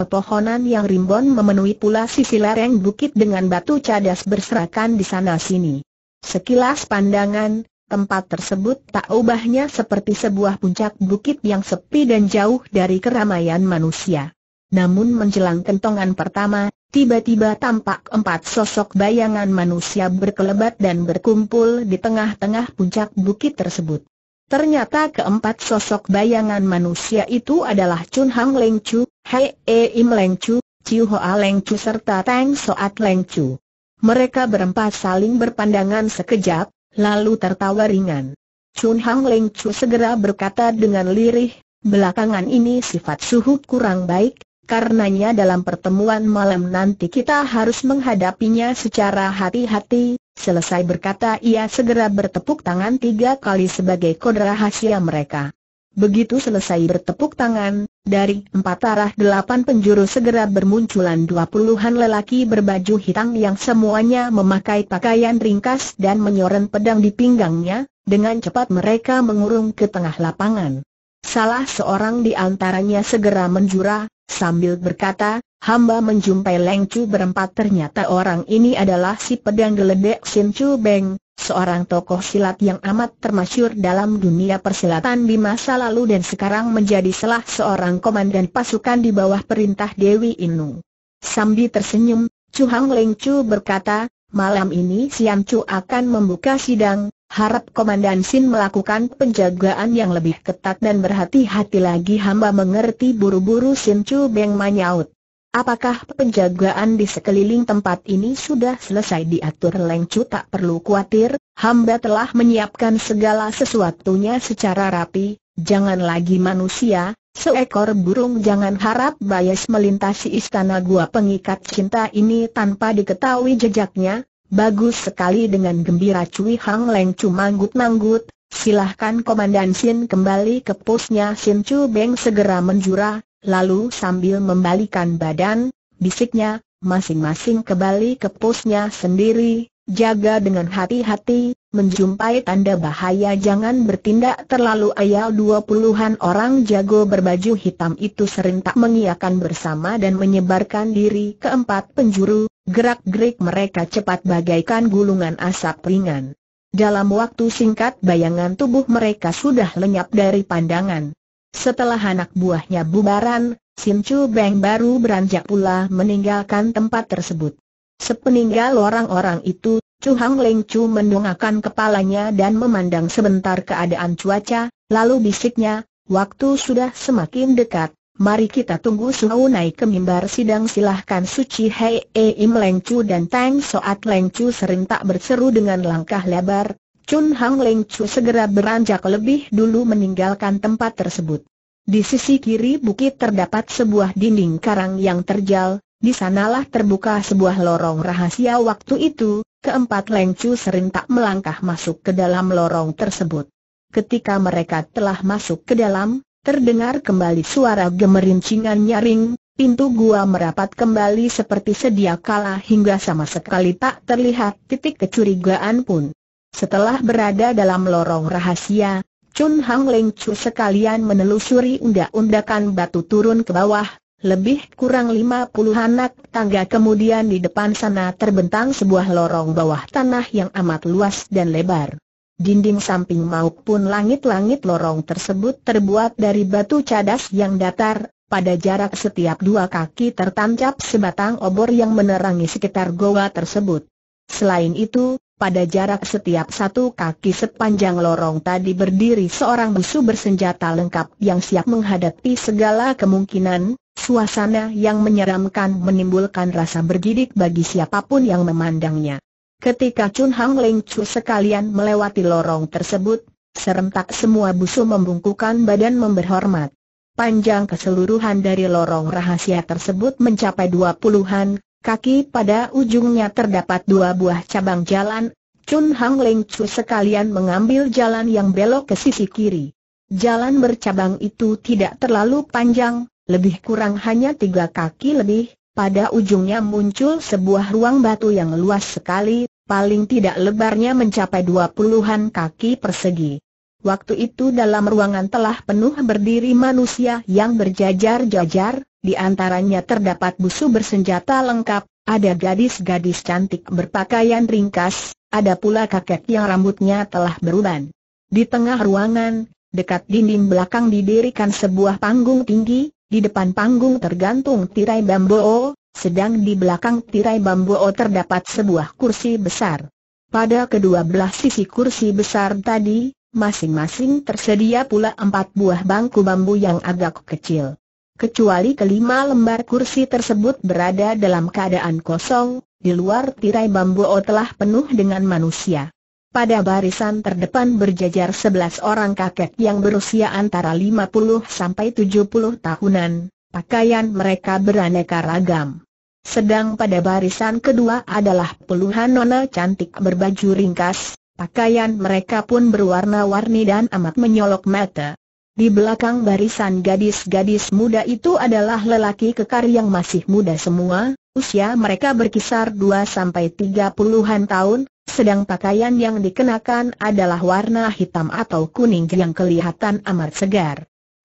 Pepohonan yang rimbun memenuhi pula sisi lereng bukit dengan batu cadas berserakan di sana-sini. Sekilas pandangan, tempat tersebut tak ubahnya seperti sebuah puncak bukit yang sepi dan jauh dari keramaian manusia. Namun menjelang kentongan pertama, tiba-tiba tampak empat sosok bayangan manusia berkelebat dan berkumpul di tengah-tengah puncak bukit tersebut. Ternyata keempat sosok bayangan manusia itu adalah Chun Hang Leng Chu, Hei e Im Leng Chu, Chiu Hoa Leng Chu serta Tang Soat Leng Chu. Mereka berempat saling berpandangan sekejap, lalu tertawa ringan. Chun Hang Leng Chu segera berkata dengan lirih, belakangan ini sifat suhu kurang baik, karenanya dalam pertemuan malam nanti kita harus menghadapinya secara hati-hati, Selesai berkata ia segera bertepuk tangan tiga kali sebagai kode rahasia mereka. Begitu selesai bertepuk tangan, dari empat arah delapan penjuru segera bermunculan dua puluhan lelaki berbaju hitam yang semuanya memakai pakaian ringkas dan menyoren pedang di pinggangnya, dengan cepat mereka mengurung ke tengah lapangan. Salah seorang di antaranya segera menjura, sambil berkata, hamba menjumpai Leng Chu berempat ternyata orang ini adalah si pedang geledek Sin Chu Beng, seorang tokoh silat yang amat termasyur dalam dunia persilatan di masa lalu dan sekarang menjadi salah seorang komandan pasukan di bawah perintah Dewi Inu. Sambil tersenyum, Chu Hang Leng Chu berkata, malam ini Sian Chu akan membuka sidang, Harap Komandan Sin melakukan penjagaan yang lebih ketat dan berhati-hati lagi hamba mengerti buru-buru Sin Chu Beng menyaut. Apakah penjagaan di sekeliling tempat ini sudah selesai diatur Leng tak perlu khawatir, hamba telah menyiapkan segala sesuatunya secara rapi, jangan lagi manusia, seekor burung jangan harap Bayas melintasi istana gua pengikat cinta ini tanpa diketahui jejaknya, bagus sekali dengan gembira cuy Hang Leng manggut-manggut, silahkan Komandan Sin kembali ke posnya Sin Chu Beng segera menjura, Lalu sambil membalikan badan, bisiknya, masing-masing kembali ke posnya sendiri, jaga dengan hati-hati, menjumpai tanda bahaya jangan bertindak terlalu ayal dua puluhan orang jago berbaju hitam itu serentak mengiakan bersama dan menyebarkan diri ke empat penjuru, gerak-gerik mereka cepat bagaikan gulungan asap ringan. Dalam waktu singkat bayangan tubuh mereka sudah lenyap dari pandangan. Setelah anak buahnya bubaran, Sim Chu Beng baru beranjak pula meninggalkan tempat tersebut. Sepeninggal orang-orang itu, Chu Hang Leng Chu mendongakkan kepalanya dan memandang sebentar keadaan cuaca, lalu bisiknya, waktu sudah semakin dekat, mari kita tunggu Suhu naik ke mimbar sidang silahkan Suci Hei e Im Leng Chu dan Tang Soat Leng Chu serentak berseru dengan langkah lebar, Chun Hang Leng Chu segera beranjak lebih dulu meninggalkan tempat tersebut. Di sisi kiri bukit terdapat sebuah dinding karang yang terjal, di sanalah terbuka sebuah lorong rahasia waktu itu, keempat Leng Chu serentak melangkah masuk ke dalam lorong tersebut. Ketika mereka telah masuk ke dalam, terdengar kembali suara gemerincingan nyaring, pintu gua merapat kembali seperti sedia kala hingga sama sekali tak terlihat titik kecurigaan pun. Setelah berada dalam lorong rahasia, Chun Hang Leng Chu sekalian menelusuri undak-undakan batu turun ke bawah, lebih kurang lima puluh anak tangga kemudian di depan sana terbentang sebuah lorong bawah tanah yang amat luas dan lebar. Dinding samping maupun langit-langit lorong tersebut terbuat dari batu cadas yang datar, pada jarak setiap dua kaki tertancap sebatang obor yang menerangi sekitar goa tersebut. Selain itu, pada jarak setiap satu kaki sepanjang lorong tadi berdiri seorang musuh bersenjata lengkap yang siap menghadapi segala kemungkinan, suasana yang menyeramkan menimbulkan rasa bergidik bagi siapapun yang memandangnya. Ketika Chun Hang Leng Chu sekalian melewati lorong tersebut, serentak semua busu membungkukan badan memberhormat. Panjang keseluruhan dari lorong rahasia tersebut mencapai dua puluhan Kaki pada ujungnya terdapat dua buah cabang jalan, Chun Hang Leng Chu sekalian mengambil jalan yang belok ke sisi kiri. Jalan bercabang itu tidak terlalu panjang, lebih kurang hanya tiga kaki lebih, pada ujungnya muncul sebuah ruang batu yang luas sekali, paling tidak lebarnya mencapai dua puluhan kaki persegi. Waktu itu dalam ruangan telah penuh berdiri manusia yang berjajar-jajar, di antaranya terdapat busu bersenjata lengkap, ada gadis-gadis cantik berpakaian ringkas, ada pula kakek yang rambutnya telah beruban. Di tengah ruangan, dekat dinding belakang didirikan sebuah panggung tinggi, di depan panggung tergantung tirai bambu, sedang di belakang tirai bambu terdapat sebuah kursi besar. Pada kedua belah sisi kursi besar tadi, masing-masing tersedia pula empat buah bangku bambu yang agak kecil kecuali kelima lembar kursi tersebut berada dalam keadaan kosong, di luar tirai bambu telah penuh dengan manusia. Pada barisan terdepan berjajar sebelas orang kakek yang berusia antara 50 sampai 70 tahunan, pakaian mereka beraneka ragam. Sedang pada barisan kedua adalah puluhan nona cantik berbaju ringkas, pakaian mereka pun berwarna-warni dan amat menyolok mata. Di belakang barisan gadis-gadis muda itu adalah lelaki kekar yang masih muda semua, usia mereka berkisar 2-30 an tahun, sedang pakaian yang dikenakan adalah warna hitam atau kuning yang kelihatan amat segar.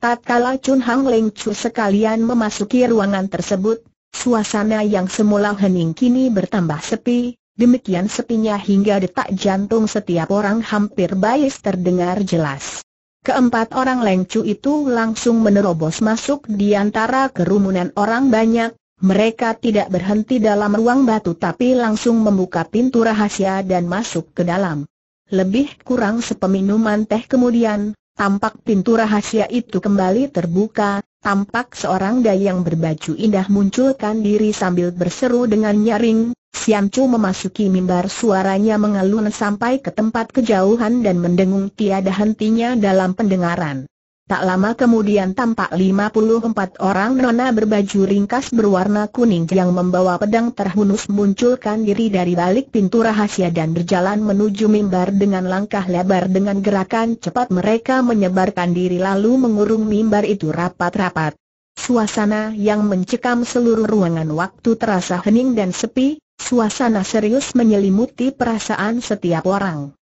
Tatkala Chun Hang Leng Chu sekalian memasuki ruangan tersebut, suasana yang semula hening kini bertambah sepi, demikian sepinya hingga detak jantung setiap orang hampir baik terdengar jelas. Keempat orang lengcu itu langsung menerobos masuk di antara kerumunan orang banyak, mereka tidak berhenti dalam ruang batu tapi langsung membuka pintu rahasia dan masuk ke dalam. Lebih kurang sepeminuman teh kemudian, tampak pintu rahasia itu kembali terbuka, Tampak seorang dayang berbaju indah munculkan diri sambil berseru dengan nyaring, Sian Chu memasuki mimbar suaranya mengalun sampai ke tempat kejauhan dan mendengung tiada hentinya dalam pendengaran. Tak lama kemudian tampak 54 orang nona berbaju ringkas berwarna kuning yang membawa pedang terhunus munculkan diri dari balik pintu rahasia dan berjalan menuju mimbar dengan langkah lebar dengan gerakan cepat mereka menyebarkan diri lalu mengurung mimbar itu rapat-rapat. Suasana yang mencekam seluruh ruangan waktu terasa hening dan sepi, suasana serius menyelimuti perasaan setiap orang.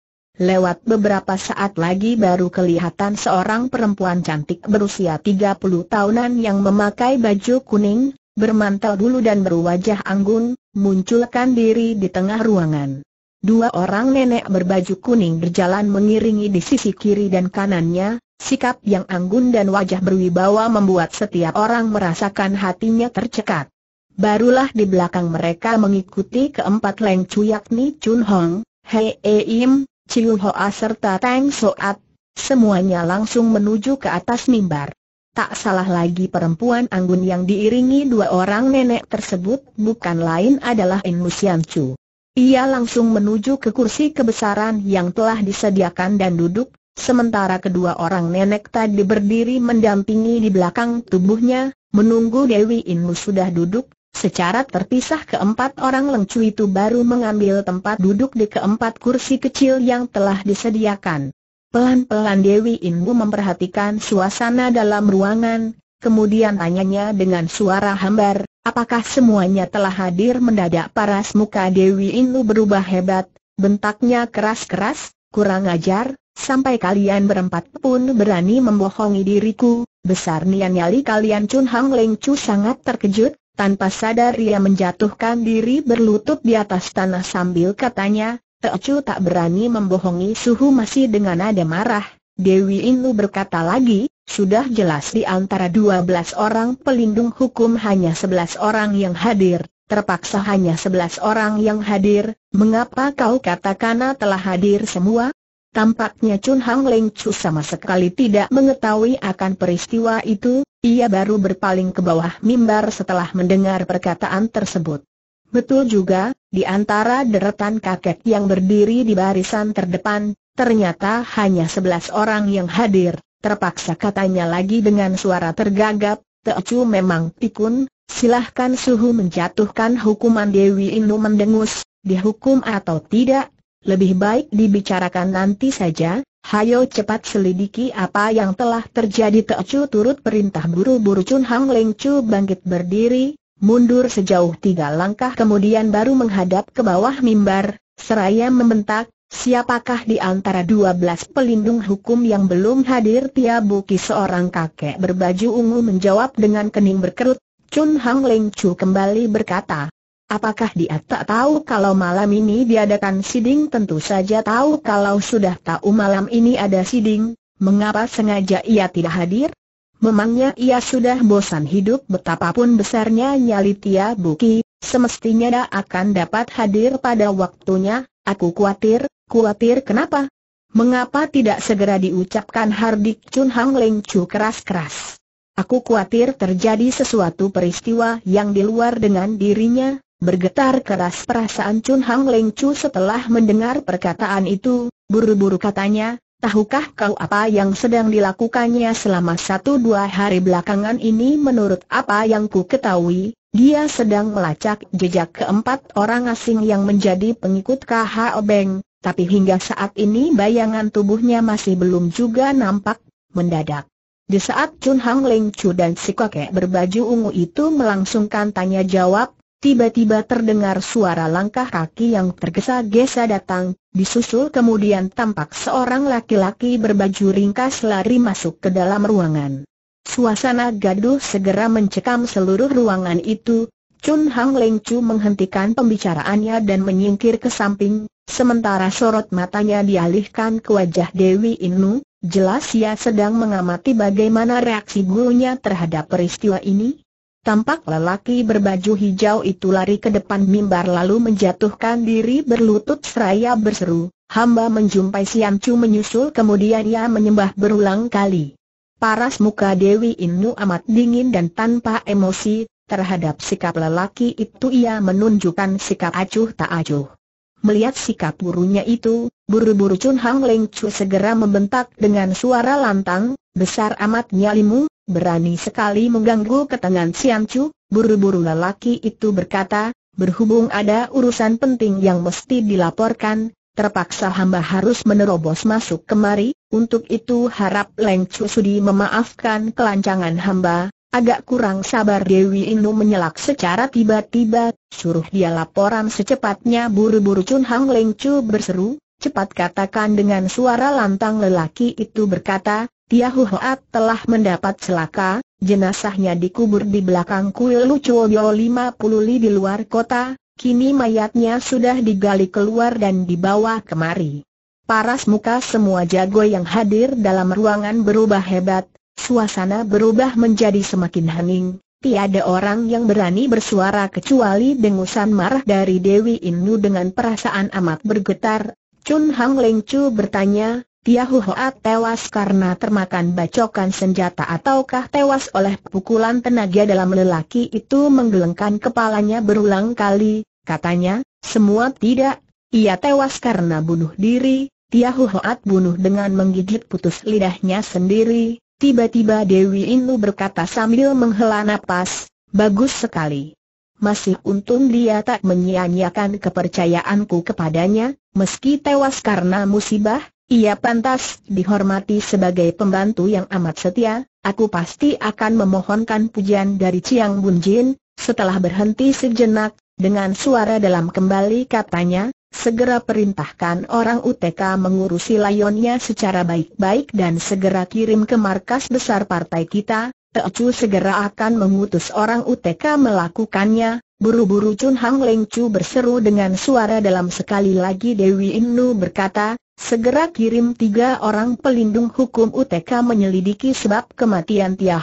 Lewat beberapa saat lagi baru kelihatan seorang perempuan cantik berusia 30 tahunan yang memakai baju kuning, bermantel bulu dan berwajah anggun, munculkan diri di tengah ruangan. Dua orang nenek berbaju kuning berjalan mengiringi di sisi kiri dan kanannya, sikap yang anggun dan wajah berwibawa membuat setiap orang merasakan hatinya tercekat. Barulah di belakang mereka mengikuti keempat lengcu yakni Chun Hong, Hei Im, Chiu Hoa serta Tang Soat, semuanya langsung menuju ke atas mimbar. Tak salah lagi perempuan anggun yang diiringi dua orang nenek tersebut bukan lain adalah In Musiam Chu. Ia langsung menuju ke kursi kebesaran yang telah disediakan dan duduk, sementara kedua orang nenek tadi berdiri mendampingi di belakang tubuhnya, menunggu Dewi Inmu sudah duduk, Secara terpisah keempat orang lengcu itu baru mengambil tempat duduk di keempat kursi kecil yang telah disediakan. Pelan-pelan Dewi Inbu memperhatikan suasana dalam ruangan, kemudian tanyanya dengan suara hambar, apakah semuanya telah hadir mendadak paras muka Dewi Inbu berubah hebat, bentaknya keras-keras, kurang ajar, sampai kalian berempat pun berani membohongi diriku, besar nian nyali kalian Chun Hang Leng Chu sangat terkejut, tanpa sadar ia menjatuhkan diri berlutut di atas tanah sambil katanya, Teocu tak berani membohongi suhu masih dengan nada marah. Dewi Inu berkata lagi, sudah jelas di antara dua belas orang pelindung hukum hanya sebelas orang yang hadir, terpaksa hanya sebelas orang yang hadir, mengapa kau katakan telah hadir semua? Tampaknya Chun Hang Leng Chu sama sekali tidak mengetahui akan peristiwa itu, ia baru berpaling ke bawah mimbar setelah mendengar perkataan tersebut. Betul juga, di antara deretan kakek yang berdiri di barisan terdepan, ternyata hanya sebelas orang yang hadir, terpaksa katanya lagi dengan suara tergagap, Teocu memang pikun, silahkan suhu menjatuhkan hukuman Dewi Inu mendengus, dihukum atau tidak, lebih baik dibicarakan nanti saja, hayo cepat selidiki apa yang telah terjadi Teocu turut perintah buru-buru Chun Hang Leng Chu bangkit berdiri, mundur sejauh tiga langkah kemudian baru menghadap ke bawah mimbar, seraya membentak, siapakah di antara dua belas pelindung hukum yang belum hadir Tia Buki seorang kakek berbaju ungu menjawab dengan kening berkerut, Chun Hang Leng Chu kembali berkata, Apakah dia tak tahu kalau malam ini diadakan siding? Tentu saja tahu kalau sudah tahu malam ini ada siding, mengapa sengaja ia tidak hadir? Memangnya ia sudah bosan hidup betapapun besarnya nyali Tia Buki, semestinya dia akan dapat hadir pada waktunya, aku khawatir, khawatir kenapa? Mengapa tidak segera diucapkan Hardik Chun Hang Leng Chu keras-keras? Aku khawatir terjadi sesuatu peristiwa yang di luar dengan dirinya, Bergetar keras perasaan Chun Hang Leng Chu setelah mendengar perkataan itu, buru-buru katanya, tahukah kau apa yang sedang dilakukannya selama satu dua hari belakangan ini menurut apa yang ku ketahui, dia sedang melacak jejak keempat orang asing yang menjadi pengikut KH Obeng. tapi hingga saat ini bayangan tubuhnya masih belum juga nampak, mendadak. Di saat Chun Hang Leng Chu dan si kakek berbaju ungu itu melangsungkan tanya jawab, tiba-tiba terdengar suara langkah kaki yang tergesa-gesa datang, disusul kemudian tampak seorang laki-laki berbaju ringkas lari masuk ke dalam ruangan. Suasana gaduh segera mencekam seluruh ruangan itu, Chun Hang Leng Chu menghentikan pembicaraannya dan menyingkir ke samping, sementara sorot matanya dialihkan ke wajah Dewi Innu. jelas ia sedang mengamati bagaimana reaksi gurunya terhadap peristiwa ini, Tampak lelaki berbaju hijau itu lari ke depan mimbar lalu menjatuhkan diri berlutut seraya berseru, hamba menjumpai Sian Chu menyusul kemudian ia menyembah berulang kali. Paras muka Dewi Innu amat dingin dan tanpa emosi, terhadap sikap lelaki itu ia menunjukkan sikap acuh tak acuh. Melihat sikap burunya itu, buru-buru Chun Hang Leng Chu segera membentak dengan suara lantang, besar amat nyalimu, Berani sekali mengganggu ketengan Sian Chu, buru-buru lelaki itu berkata, berhubung ada urusan penting yang mesti dilaporkan, terpaksa hamba harus menerobos masuk kemari, untuk itu harap Leng Chu Sudi memaafkan kelancangan hamba, agak kurang sabar Dewi Inu menyelak secara tiba-tiba, suruh dia laporan secepatnya buru-buru Chun Hang Leng Chu berseru, cepat katakan dengan suara lantang lelaki itu berkata, Tiahu Hoat telah mendapat celaka, jenazahnya dikubur di belakang kuil Lucuoyo 50 li di luar kota, kini mayatnya sudah digali keluar dan dibawa kemari. Paras muka semua jago yang hadir dalam ruangan berubah hebat, suasana berubah menjadi semakin hening, tiada orang yang berani bersuara kecuali dengusan marah dari Dewi Inu dengan perasaan amat bergetar. Chun Hang Leng Chu bertanya, Tiahuhoat tewas karena termakan bacokan senjata ataukah tewas oleh pukulan tenaga dalam lelaki itu menggelengkan kepalanya berulang kali, katanya, semua tidak, ia tewas karena bunuh diri, Tiahuhoat bunuh dengan menggigit putus lidahnya sendiri, tiba-tiba Dewi Inu berkata sambil menghela napas, bagus sekali. Masih untung dia tak menyia-nyiakan kepercayaanku kepadanya, meski tewas karena musibah, ia pantas dihormati sebagai pembantu yang amat setia, aku pasti akan memohonkan pujian dari Ciang Bun Jin, setelah berhenti sejenak, dengan suara dalam kembali katanya, segera perintahkan orang UTK mengurusi layonnya secara baik-baik dan segera kirim ke markas besar partai kita, Teocu segera akan mengutus orang UTK melakukannya, buru-buru Chun Hang Leng Chu berseru dengan suara dalam sekali lagi Dewi Innu berkata, Segera kirim tiga orang pelindung hukum UTK menyelidiki sebab kematian Tia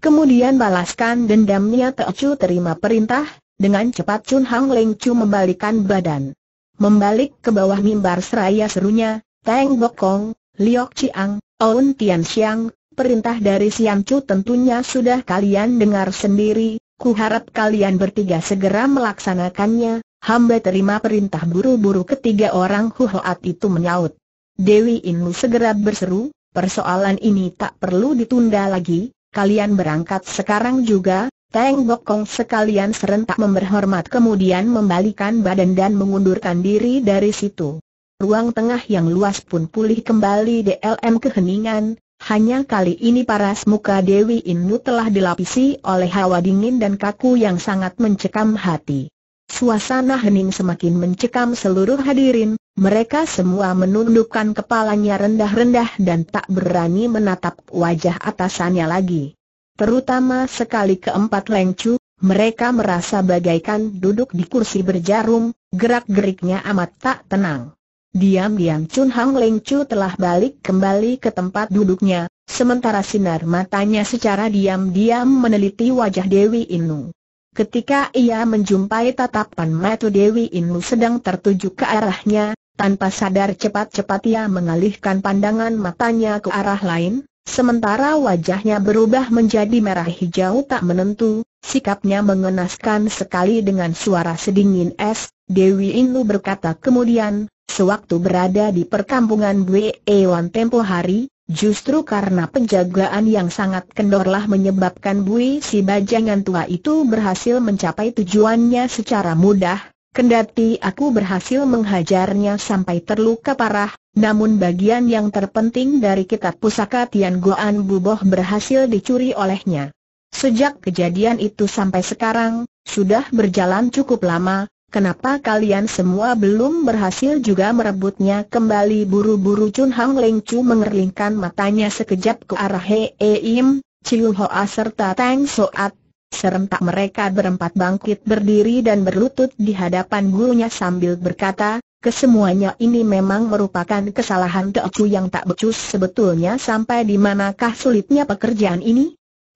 Kemudian balaskan dendamnya Teocu terima perintah, dengan cepat Chun Hang Leng Chu membalikan badan. Membalik ke bawah mimbar seraya serunya, Teng Kong Liok Chiang, Oun Tian Xiang, perintah dari Sian Chu tentunya sudah kalian dengar sendiri, ku harap kalian bertiga segera melaksanakannya, Hamba terima perintah buru-buru ketiga orang Huhoat itu menyaut. Dewi Inlu segera berseru, persoalan ini tak perlu ditunda lagi, kalian berangkat sekarang juga, Teng Bokong sekalian serentak memberhormat kemudian membalikan badan dan mengundurkan diri dari situ. Ruang tengah yang luas pun pulih kembali DLM keheningan, hanya kali ini paras muka Dewi Indu telah dilapisi oleh hawa dingin dan kaku yang sangat mencekam hati. Suasana hening semakin mencekam seluruh hadirin, mereka semua menundukkan kepalanya rendah-rendah dan tak berani menatap wajah atasannya lagi. Terutama sekali keempat Lengcu, mereka merasa bagaikan duduk di kursi berjarum, gerak-geriknya amat tak tenang. Diam-diam Chun Hang Lengcu telah balik kembali ke tempat duduknya, sementara sinar matanya secara diam-diam meneliti wajah Dewi Inu. Ketika ia menjumpai tatapan Matu Dewi Inu sedang tertuju ke arahnya, tanpa sadar cepat-cepat ia mengalihkan pandangan matanya ke arah lain, sementara wajahnya berubah menjadi merah hijau tak menentu, sikapnya mengenaskan sekali dengan suara sedingin es, Dewi Inu berkata kemudian, sewaktu berada di perkampungan Bwe Wan tempo hari, Justru karena penjagaan yang sangat kendorlah menyebabkan Bui si bajangan tua itu berhasil mencapai tujuannya secara mudah, kendati aku berhasil menghajarnya sampai terluka parah, namun bagian yang terpenting dari kitab pusaka Tian Goan Buboh berhasil dicuri olehnya. Sejak kejadian itu sampai sekarang, sudah berjalan cukup lama, Kenapa kalian semua belum berhasil juga merebutnya kembali buru-buru Chun Hang Leng Chu mengerlingkan matanya sekejap ke arah Hei Im, Chiu Hoa serta Tang Soat. Serentak mereka berempat bangkit berdiri dan berlutut di hadapan gurunya sambil berkata, kesemuanya ini memang merupakan kesalahan Chu yang tak becus sebetulnya sampai di manakah sulitnya pekerjaan ini?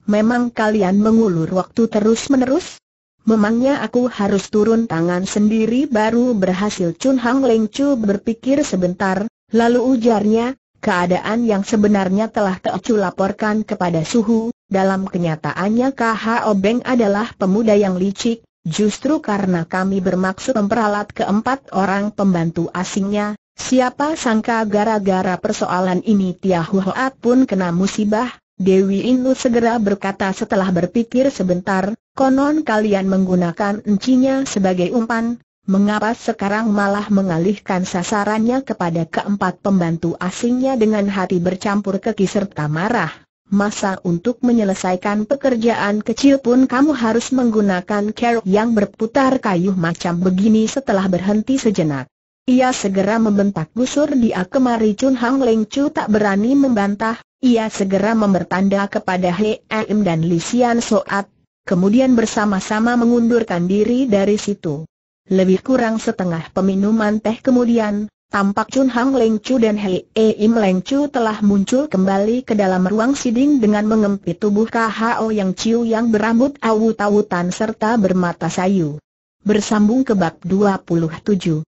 Memang kalian mengulur waktu terus-menerus? Memangnya aku harus turun tangan sendiri baru berhasil Chun Hang Leng Chu berpikir sebentar, lalu ujarnya, keadaan yang sebenarnya telah Chu laporkan kepada Suhu, dalam kenyataannya KH Obeng adalah pemuda yang licik, justru karena kami bermaksud memperalat keempat orang pembantu asingnya, siapa sangka gara-gara persoalan ini Tia Huat pun kena musibah, Dewi Inu segera berkata setelah berpikir sebentar, Konon kalian menggunakan encinya sebagai umpan, mengapa sekarang malah mengalihkan sasarannya kepada keempat pembantu asingnya dengan hati bercampur keki serta marah? Masa untuk menyelesaikan pekerjaan kecil pun kamu harus menggunakan kerok yang berputar kayu macam begini setelah berhenti sejenak. Ia segera membentak gusur dia kemari Chun Hang Leng Chu tak berani membantah, ia segera mempertanda kepada He Em dan Lisian Soat, kemudian bersama-sama mengundurkan diri dari situ. Lebih kurang setengah peminuman teh kemudian, tampak Chun Hang Leng Chu dan Hei e Im Leng Chu telah muncul kembali ke dalam ruang siding dengan mengempit tubuh KHO yang Ciu yang berambut awut-awutan serta bermata sayu. Bersambung ke bab 27.